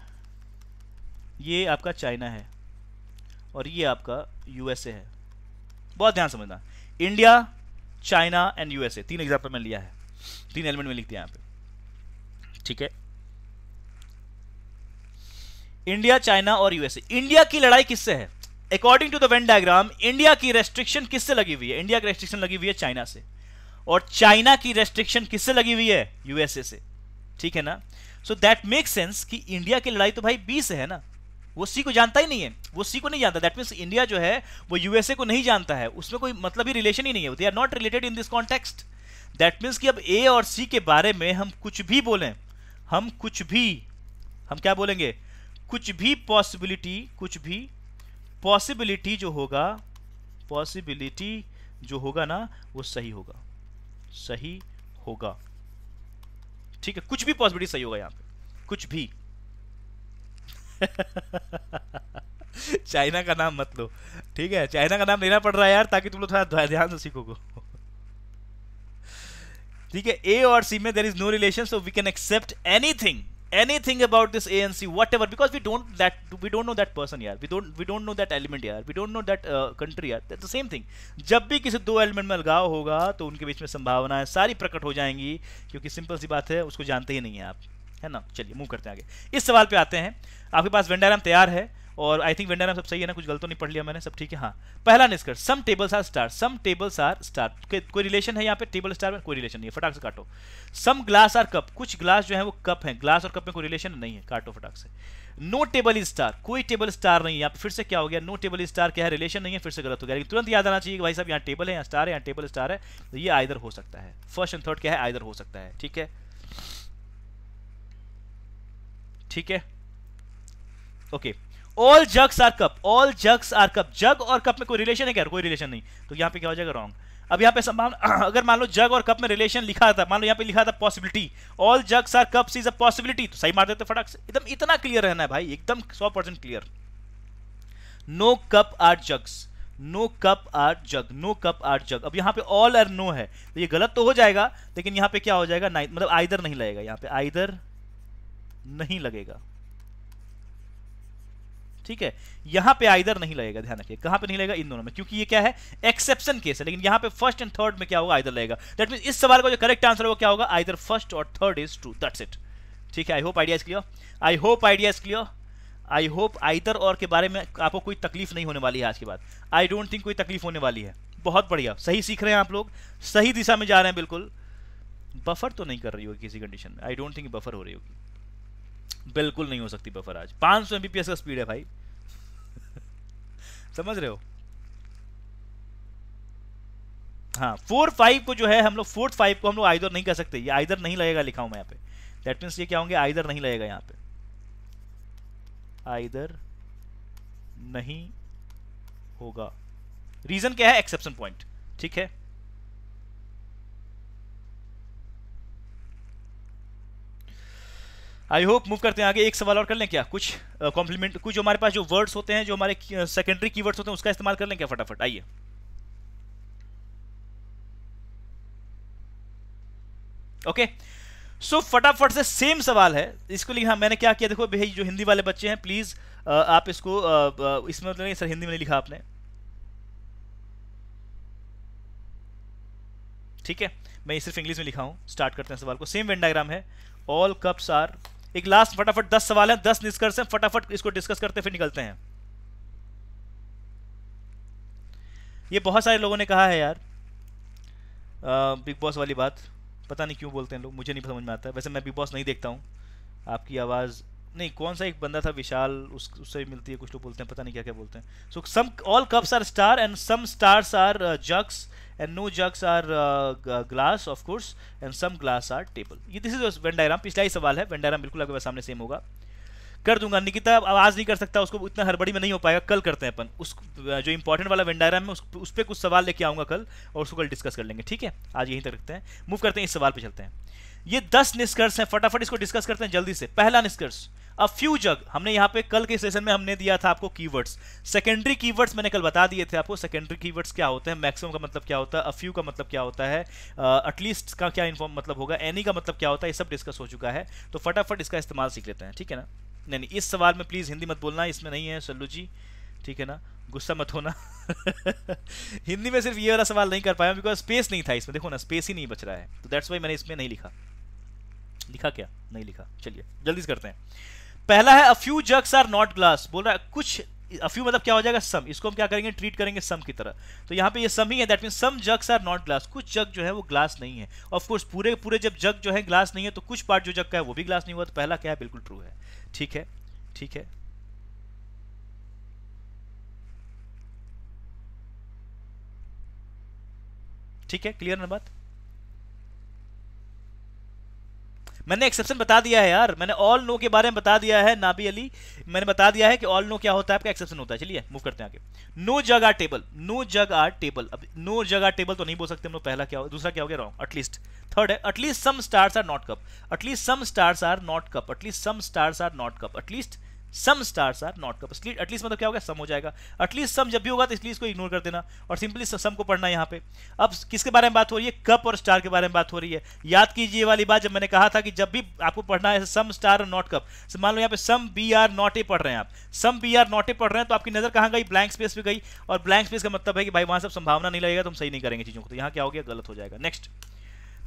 ये आपका चाइना है और ये आपका यूएसए है बहुत ध्यान समझना इंडिया चाइना एंड यूएसए तीन एग्जाम्पल मैंने लिया है तीन एलिमेंट में लिखते हैं यहां पे ठीक है इंडिया चाइना और यूएसए इंडिया की लड़ाई किससे है according to the Venn diagram India की रेस्ट्रिक्शन किससे लगी हुई है इंडिया की रेस्ट्रिक्शन लगी हुई है चाइना से और चाइना की रेस्ट्रिक्शन किससे लगी हुई है यूएसए से ठीक है ना सो दैट मेक सेंस कि इंडिया की लड़ाई तो भाई बी से है ना वो सी को जानता ही नहीं है वो सी को नहीं जानता दैट मीन्स इंडिया जो है वो यूएसए को नहीं जानता है उसमें कोई मतलब ही रिलेशन ही नहीं है they are not related in this context that means कि अब ए और सी के बारे में हम कुछ भी बोलें हम कुछ भी हम क्या बोलेंगे कुछ भी पॉसिबिलिटी कुछ भी पॉसिबिलिटी जो होगा पॉसिबिलिटी जो होगा ना वो सही होगा सही होगा ठीक है कुछ भी पॉसिबिलिटी सही होगा यहां पे कुछ भी चाइना का नाम मत लो ठीक है चाइना का नाम लेना पड़ रहा है यार ताकि तुम लोग थोड़ा ध्यान से सीखोगे ठीक है ए और सी में there is no relation so we can accept anything anything about this ANC, whatever, because we don't that we don't know that person यार, we don't we don't know that element यार, we don't know that uh, country यार, that's the same thing. जब भी किसी दो element में अलगाव होगा तो उनके बीच में संभावनाएं सारी प्रकट हो जाएंगी क्योंकि सिंपल सी बात है उसको जानते ही नहीं है आप है ना चलिए मूव करते हैं आगे इस सवाल पे आते हैं आपके पास वेंडाराम तैयार है और आई थिंक वेंडाग्राम सब सही है ना कुछ गलत तो नहीं पढ़ लिया मैंने सब ठीक है हाँ पहला निष्कर्ष some tables are star some tables are star कोई रिलेशन है यहाँ पे टेबल स्टार में कोई रिलेशन नहीं है फटाक से काटो सम ग्लास आर कप कुछ ग्लास जो है वो कप है ग्लास और कप में कोई रिलेशन नहीं है काटो फटाक से नो टेबल इज स्टार कोई टेबल स्टार नहीं है यहाँ पे फिर से क्या हो गया नो टेबल इज स्टार क्या है रिलेशन नहीं है फिर से गलत हो गया लेकिन तुरंत याद आना चाहिए भाई साहब यहाँ टेबल है यहाँ स्टार है यहाँ टेबल स्टार है तो ये आइदर हो सकता है फर्स्ट एंड थर्ड क्या है आइदर हो सकता है ठीक है ठीक है okay okay. All jugs are cup all jugs are cup jug और कप में कोई रिलेशन है क्या कोई रिलेशन नहीं तो यहाँ पे क्या हो जाएगा रॉन्ग अब यहाँ पे संभावना अगर मान लो जग और कप में रिलेशन लिखा था मान लो यहाँ पे लिखा था possibility all jugs are cups is a possibility तो सही मार देते फटाक से एकदम इतना क्लियर रहना है भाई एकदम सौ percent clear no cup are jugs no cup are jug no cup are jug अब यहाँ पे ऑल आर नो है तो ये गलत तो हो जाएगा लेकिन यहाँ पे क्या हो जाएगा मतलब आइदर नहीं लगेगा यहाँ पे आइदर नहीं लगेगा ठीक है यहां पे आइदर नहीं लगेगा ध्यान रखिए कहां पे नहीं लगेगा इन दोनों में क्योंकि ये क्या है एक्सेप्शन केस है लेकिन यहां पे फर्स्ट एंड थर्ड में क्या होगा आइदर लगेगा दैट मीन इस सवाल का जो करेक्ट आंसर होगा क्या होगा either first or third is true that's it ठीक है I hope idea is clear I hope idea is clear I hope either or के बारे में आपको कोई तकलीफ नहीं होने वाली है आज के बाद आई डोंट थिंक कोई तकलीफ होने वाली है बहुत बढ़िया सही सीख रहे हैं आप लोग सही दिशा में जा रहे हैं बिल्कुल बफर तो नहीं कर रही होगी किसी कंडीशन में आई डोंट थिंक बफर हो रही होगी बिल्कुल नहीं हो सकती बफर आज 500 सौ एमबीपीएस का स्पीड है भाई समझ रहे हो हाँ फोर फाइव को जो है हम लोग फोर्थ फाइव को हम लोग आइदर नहीं कर सकते ये आइदर नहीं लगेगा लिखा हूं मैं यहाँ पे दैट मीन्स ये क्या होंगे आइदर नहीं लगेगा यहाँ पे आइदर नहीं होगा रीजन क्या है एक्सेप्शन पॉइंट ठीक है आई होप मूव करते हैं आगे एक सवाल और कर लें क्या कुछ कॉम्प्लीमेंट uh, कुछ जो हमारे पास जो वर्ड्स होते हैं जो हमारे सेकेंडरी की होते हैं उसका इस्तेमाल कर लें क्या फटाफट आइए ओके सो फटाफट से सेम सवाल है इसको लिखा हाँ, मैंने क्या किया देखो भाई जो हिंदी वाले बच्चे हैं प्लीज़ आप इसको इसमें मतलब सर हिंदी में नहीं लिखा आपने ठीक है मैं सिर्फ इंग्लिश में लिखा हूँ स्टार्ट करते हैं सवाल को सेम वेंडाग्राम है ऑल कप्स आर एक लास्ट फटाफट दस सवाल है दस निष्कर्ष है फटाफट इसको डिस्कस करते फिर निकलते हैं ये बहुत सारे लोगों ने कहा है यार बिग बॉस वाली बात पता नहीं क्यों बोलते हैं लोग मुझे नहीं समझ में आता वैसे मैं बिग बॉस नहीं देखता हूँ आपकी आवाज़ नहीं कौन सा एक बंदा था विशाल उस उससे भी मिलती है कुछ लोग बोलते हैं पता नहीं क्या क्या बोलते हैं so some all cups are star and some stars are jugs and no jugs are uh, uh, glass of course and some glass are table ये दिस इज वेन डायग्राम पिछला ही सवाल है वेन डायग्राम बिल्कुल आपके सामने same होगा कर दूंगा निकिता आवाज़ नहीं कर सकता उसको इतना हड़बड़ी में नहीं हो पाएगा कल करते हैं अपन उस जो इंपॉर्टेंट वाला वेन है उस, उस पर कुछ सवाल लेके आऊंगा कल और उसको कल डिस्कस कर लेंगे ठीक है आज यहीं तक रखते हैं मूव करते हैं इस सवाल पे चलते हैं ये दस निष्कर्ष हैं फटाफट इसको डिस्कस करते हैं जल्दी से पहला निष्कर्ष अ फ्यू जग हमने यहाँ पे कल के सेशन में हमने दिया था आपको कीवर्ड्स सेकेंडरी कीवर्ड्स मैंने कल बता दिए थे आपको सेकेंडरी कीवर्ड्स क्या होते हैं मैक्सिमम का मतलब क्या होता है अफ्यू का मतलब क्या होता है एटलीस्ट uh, का क्या इन्फॉर्म मतलब होगा एनी का मतलब क्या होता है ये सब डिस्कस हो चुका है तो फटाफट इसका इस्तेमाल सीख लेते हैं ठीक है ना नहीं नहीं इस सवाल में प्लीज़ हिंदी मत बोलना इसमें नहीं है सल्लू जी ठीक है ना गुस्सा मत होना हिंदी में सिर्फ ये वाला सवाल नहीं कर पाया बिकॉज स्पेस नहीं था इसमें देखो ना स्पेस ही नहीं बच रहा है तो दैट्स वाई मैंने इसमें नहीं लिखा लिखा क्या नहीं लिखा चलिए जल्दी से करते हैं पहला है a few jugs are not glass बोल रहा है कुछ अफ्यू मतलब क्या हो जाएगा सम इसको हम क्या करेंगे ट्रीट करेंगे सम की तरह तो यहाँ पे ये सम ही है that mean some jugs are not glass कुछ जग जो है वो ग्लास नहीं है ऑफकोर्स पूरे पूरे जब जग जो है ग्लास नहीं है तो कुछ पार्ट जो जग का है वो भी ग्लास नहीं हुआ तो पहला क्या है बिल्कुल ट्रू है ठीक है ठीक है ठीक है क्लियर ना बात मैंने एक्सेप्शन बता दिया है यार मैंने ऑल नो के बारे में बता दिया है नाबी अली मैंने बता दिया है कि ऑल नो क्या होता है आपका एक्सेप्शन होता है चलिए मूव करते हैं आगे no jug are table no jug are table अब नो जग आर टेबल तो नहीं बोल सकते हम लोग पहला क्या हो दूसरा क्या हो गया रॉन्ग एटलीस्ट थर्ड है at least some stars are not cup at least some stars are not cup at least some stars are not cup at least some stars are not cup at least मतलब क्या होगा सम हो जाएगा एटलीस्ट सम जब भी होगा तो इसलिए इसको इग्नोर कर देना और सिंपली सम को पढ़ना यहाँ पे अब किसके बारे में बात हो रही है कप और स्टार के बारे में बात हो रही है याद कीजिए वाली बात जब मैंने कहा था कि जब भी आपको पढ़ना है some star are not cup मान लो यहाँ पे some B are not A पढ़ रहे हैं आप some B are not A पढ़ रहे हैं तो आपकी नजर कहाँ गई ब्लैंक स्पेस पर गई और ब्लैंक स्पेस का मतलब है कि भाई वहाँ सब संभावना नहीं लगेगा तो हम सही नहीं करेंगे चीजों को तो यहाँ क्या हो गया गलत हो जाएगा नेक्स्ट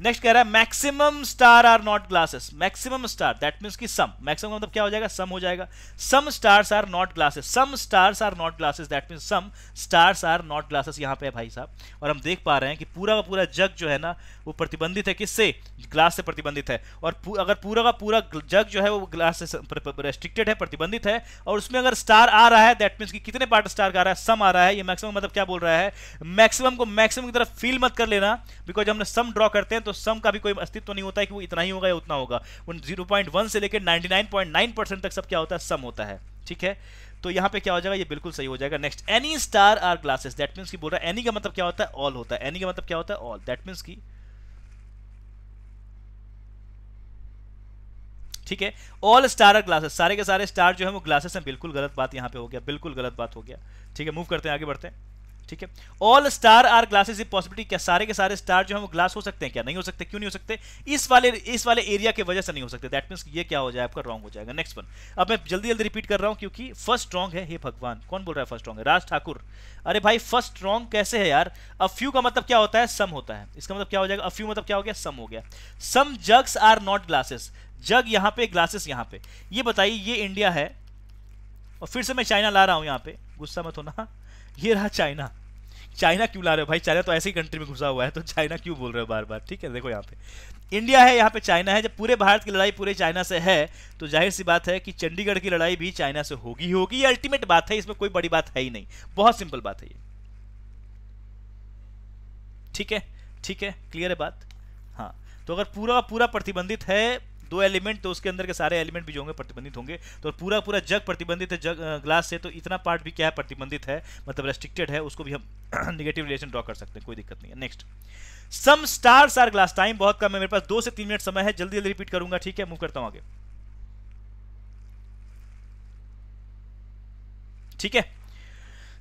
नेक्स्ट कह रहा है maximum star are not glasses maximum star that mean की सम मैक्सिमम मतलब क्या हो जाएगा सम हो जाएगा some stars are not glasses some stars are not glasses that mean some stars are not glasses यहाँ पे है भाई साहब और हम देख पा रहे हैं कि पूरा का पूरा जग जो है ना वो प्रतिबंधित है किससे ग्लास से प्रतिबंधित है और पू, अगर पूरा का पूरा जग जो है वो ग्लास से रेस्ट्रिक्टेड है प्रतिबंधित है और उसमें अगर स्टार आ रहा है दैट मीन्स कि कितने पार्ट स्टार का आ रहा है सम आ रहा है ये मैक्सिमम मतलब क्या बोल रहा है मैक्सिमम को मैक्सिमम की तरफ फील मत कर लेना बिकॉज हमने सम ड्रॉ करते हैं तो तो सम का भी कोई अस्तित्व तो नहीं होता है कि वो इतना ही होगा या उतना होगा उन जीरो पॉइंट वन से लेकर ninety nine point nine percent तक सब क्या होता है सम होता है ठीक है तो यहाँ पे क्या हो जाएगा ये बिल्कुल सही हो जाएगा next any star are glasses that means की बोल रहा है एनी का मतलब क्या होता है ऑल होता है एनी का मतलब क्या होता है ऑल दैट मीन्स की ठीक है ऑल स्टार आर ग्लासेस सारे के सारे स्टार जो है वो ग्लासेस हैं बिल्कुल गलत बात यहाँ पे हो गया बिल्कुल गलत बात हो गया ठीक है मूव करते हैं आगे बढ़ते हैं ठीक है ऑल स्टार आर ग्लासेस ये पॉसिबिलिटी क्या सारे के सारे स्टार जो है वो ग्लास हो सकते हैं क्या नहीं हो सकते क्यों नहीं हो सकते इस वाले इस वाले एरिया की वजह से नहीं हो सकते दैट मीन्स ये क्या हो जाए आपका रॉन्ग हो जाएगा नेक्स्ट वन अब मैं जल्दी जल्दी रिपीट कर रहा हूँ क्योंकि फर्स्ट रॉन्ग है हे भगवान कौन बोल रहा है फर्स्ट रॉन्ग है राज ठाकुर अरे भाई फर्स्ट रॉन्ग कैसे है यार अफ्यू का मतलब क्या होता है सम होता है इसका मतलब क्या हो जाएगा अफ्यू मतलब क्या हो गया सम हो गया some jugs are not glasses jug यहाँ पे ग्लासेस यहाँ पे ये बताइए ये इंडिया है और फिर से मैं चाइना ला रहा हूँ यहाँ पे गुस्सा मत होना ये रहा चाइना चाइना क्यों ला रहे हो भाई चाइना तो ऐसी ही कंट्री में घुसा हुआ है तो चाइना क्यों बोल रहे हो बार बार ठीक है देखो यहाँ पे इंडिया है यहाँ पे चाइना है जब पूरे भारत की लड़ाई पूरे चाइना से है तो जाहिर सी बात है कि चंडीगढ़ की लड़ाई भी चाइना से होगी होगी ये अल्टीमेट बात है इसमें कोई बड़ी बात है ही नहीं बहुत सिंपल बात है ये ठीक है ठीक है क्लियर है बात हाँ तो अगर पूरा पूरा प्रतिबंधित है दो एलिमेंट तो उसके अंदर के सारे एलिमेंट भी जो होंगे प्रतिबंधित होंगे तो पूरा पूरा जग प्रतिबंधित है जग ग्लास से तो इतना पार्ट भी क्या है प्रतिबंधित है मतलब रेस्ट्रिक्टेड है उसको भी हम निगेटिव रिलेशन ड्रॉ कर सकते हैं कोई दिक्कत नहीं है next some stars are glass time बहुत कम है मेरे पास दो से तीन मिनट समय है जल्दी जल्दी रिपीट करूंगा ठीक है मूव करता हूं आगे ठीक है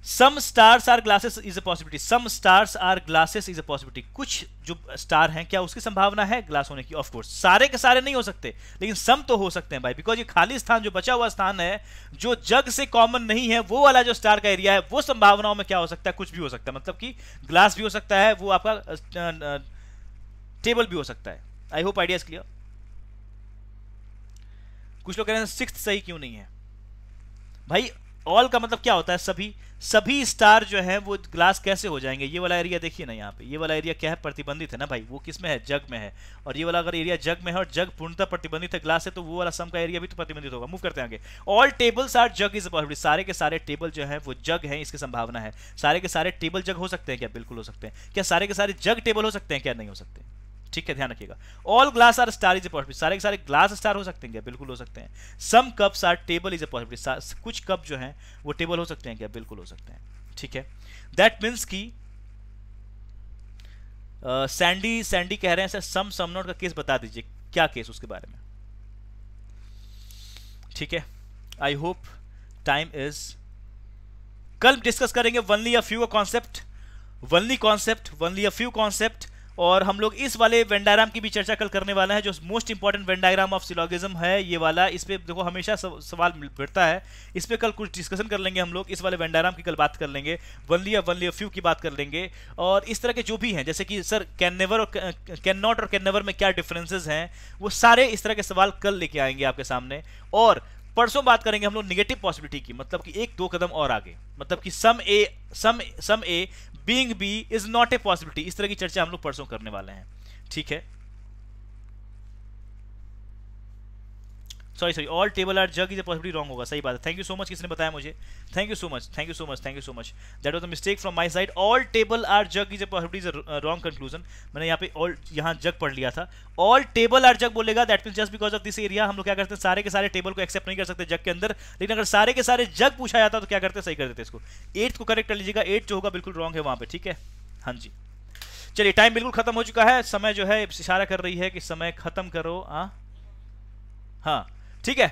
some stars are glasses is a possibility some stars are glasses is a possibility कुछ जो स्टार हैं क्या उसकी संभावना है ग्लास होने की ऑफ कोर्स सारे के सारे नहीं हो सकते लेकिन सम तो हो सकते हैं भाई बिकॉज ये खाली स्थान जो बचा हुआ स्थान है जो जग से कॉमन नहीं है वो वाला जो स्टार का एरिया है वो संभावनाओं में क्या हो सकता है कुछ भी हो सकता है मतलब कि ग्लास भी हो सकता है वो आपका टेबल भी हो सकता है आई होप आइडिया क्लियर कुछ लोग कह रहे हैं सिक्स सही क्यों नहीं है भाई ऑल का मतलब क्या होता है सभी सभी स्टार जो है वो ग्लास कैसे हो जाएंगे ये वाला एरिया देखिए ना यहाँ पे ये वाला एरिया क्या है प्रतिबंधित है ना भाई वो किस में है जग में है और ये वाला अगर एरिया जग में है और जग पूर्णतः प्रतिबंधित है ग्लास है तो वो वाला सम का एरिया भी तो प्रतिबंधित होगा मूव करते आगे all tables are jug is about सारे के सारे टेबल जो है वो जग है इसकी संभावना है सारे के सारे टेबल जग हो सकते हैं क्या बिल्कुल हो सकते हैं क्या सारे के सारे जग टेबल हो सकते हैं क्या नहीं हो सकते ठीक है ध्यान रखिएगा all glass are star is a possibility सारे के सारे ग्लास स्टार हो सकते हैं क्या बिल्कुल हो सकते हैं some cups are table is a possibility कुछ कप जो हैं वो टेबल हो सकते हैं क्या बिल्कुल हो सकते हैं ठीक है दैट मीन्स की सैंडी सैंडी कह रहे हैं सर सम सम नोट का केस बता दीजिए क्या केस उसके बारे में ठीक है आई होप टाइम इज कल डिस्कस करेंगे only a few concept only concept only a few concept और हम लोग इस वाले वेंडाग्राम की भी चर्चा कल करने वाला है जो most important Venn diagram of syllogism है ये वाला इस पर देखो हमेशा सवाल बैठता है इस पर कल कुछ डिस्कशन कर लेंगे हम लोग इस वाले वेंडाग्राम की कल बात कर लेंगे वनली या वनली फ्यू की बात कर लेंगे और इस तरह के जो भी हैं जैसे कि sir can never or can not or can never में क्या डिफरेंसेज हैं वो सारे इस तरह के सवाल कल लेके आएंगे आपके सामने और परसों बात करेंगे हम लोग निगेटिव पॉसिबिलिटी की मतलब कि एक दो कदम और आगे मतलब कि some A some some A being B is not A possibility इस तरह की चर्चा हम लोग परसों करने वाले हैं ठीक है sorry sorry all table are jug is possibility wrong होगा सही बात है थैंक यू सो मच किसने बताया मुझे thank you so much thank you so much thank you so much that was a mistake from my side all table are jug is possibility wrong conclusion मैंने यहाँ पे all यहाँ जग पढ़ लिया था ऑल टेबल आर जग बोलेगा that mean just because of this area हम लोग क्या करते हैं सारे के सारे टेबल को एक्सेप्ट नहीं कर सकते जग के अंदर लेकिन अगर सारे के सारे जग पूछा जाता तो क्या करते सही कर देते इसको एट्थ को करेक्ट कर लीजिएगा एट जो होगा बिल्कुल रॉन्ग है वहाँ पे ठीक है हाँ जी चलिए टाइम बिल्कुल खत्म हो चुका है समय जो है इशारा कर रही है कि समय खत्म करो हाँ हाँ ठीक है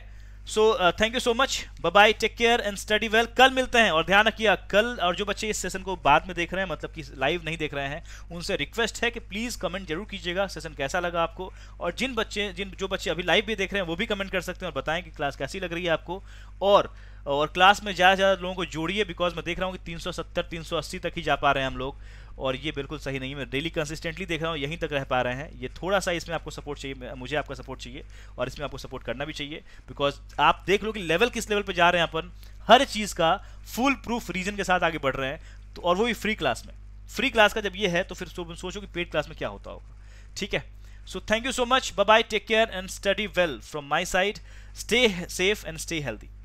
so thank you so much bye take care and study well कल मिलते हैं और ध्यान रखिए कल और जो बच्चे इस सेशन को बाद में देख रहे हैं मतलब कि लाइव नहीं देख रहे हैं उनसे रिक्वेस्ट है कि प्लीज़ कमेंट जरूर कीजिएगा सेशन कैसा लगा आपको और जिन बच्चे जिन जो बच्चे अभी लाइव भी देख रहे हैं वो भी कमेंट कर सकते हैं और बताएं कि क्लास कैसी लग रही है आपको और और क्लास में ज़्यादा से ज़्यादा लोगों को जोड़िए बिकॉज मैं देख रहा हूँ कि 370 380 तक ही जा पा रहे हैं हम लोग और ये बिल्कुल सही नहीं है मैं डेली कंसिस्टेंटली देख रहा हूँ यहीं तक रह पा रहे हैं ये थोड़ा सा इसमें आपको सपोर्ट चाहिए मुझे आपका सपोर्ट चाहिए और इसमें आपको सपोर्ट करना भी चाहिए बिकॉज आप देख लो कि लेवल किस लेवल पर जा रहे हैं अपन हर चीज़ का फुल प्रूफ रीजन के साथ आगे बढ़ रहे हैं तो और वो भी फ्री क्लास में फ्री क्लास का जब ये है तो फिर सोचो कि पेड क्लास में क्या होता होगा ठीक है so thank you so much bye bye take care and study well from my side stay safe and stay healthy.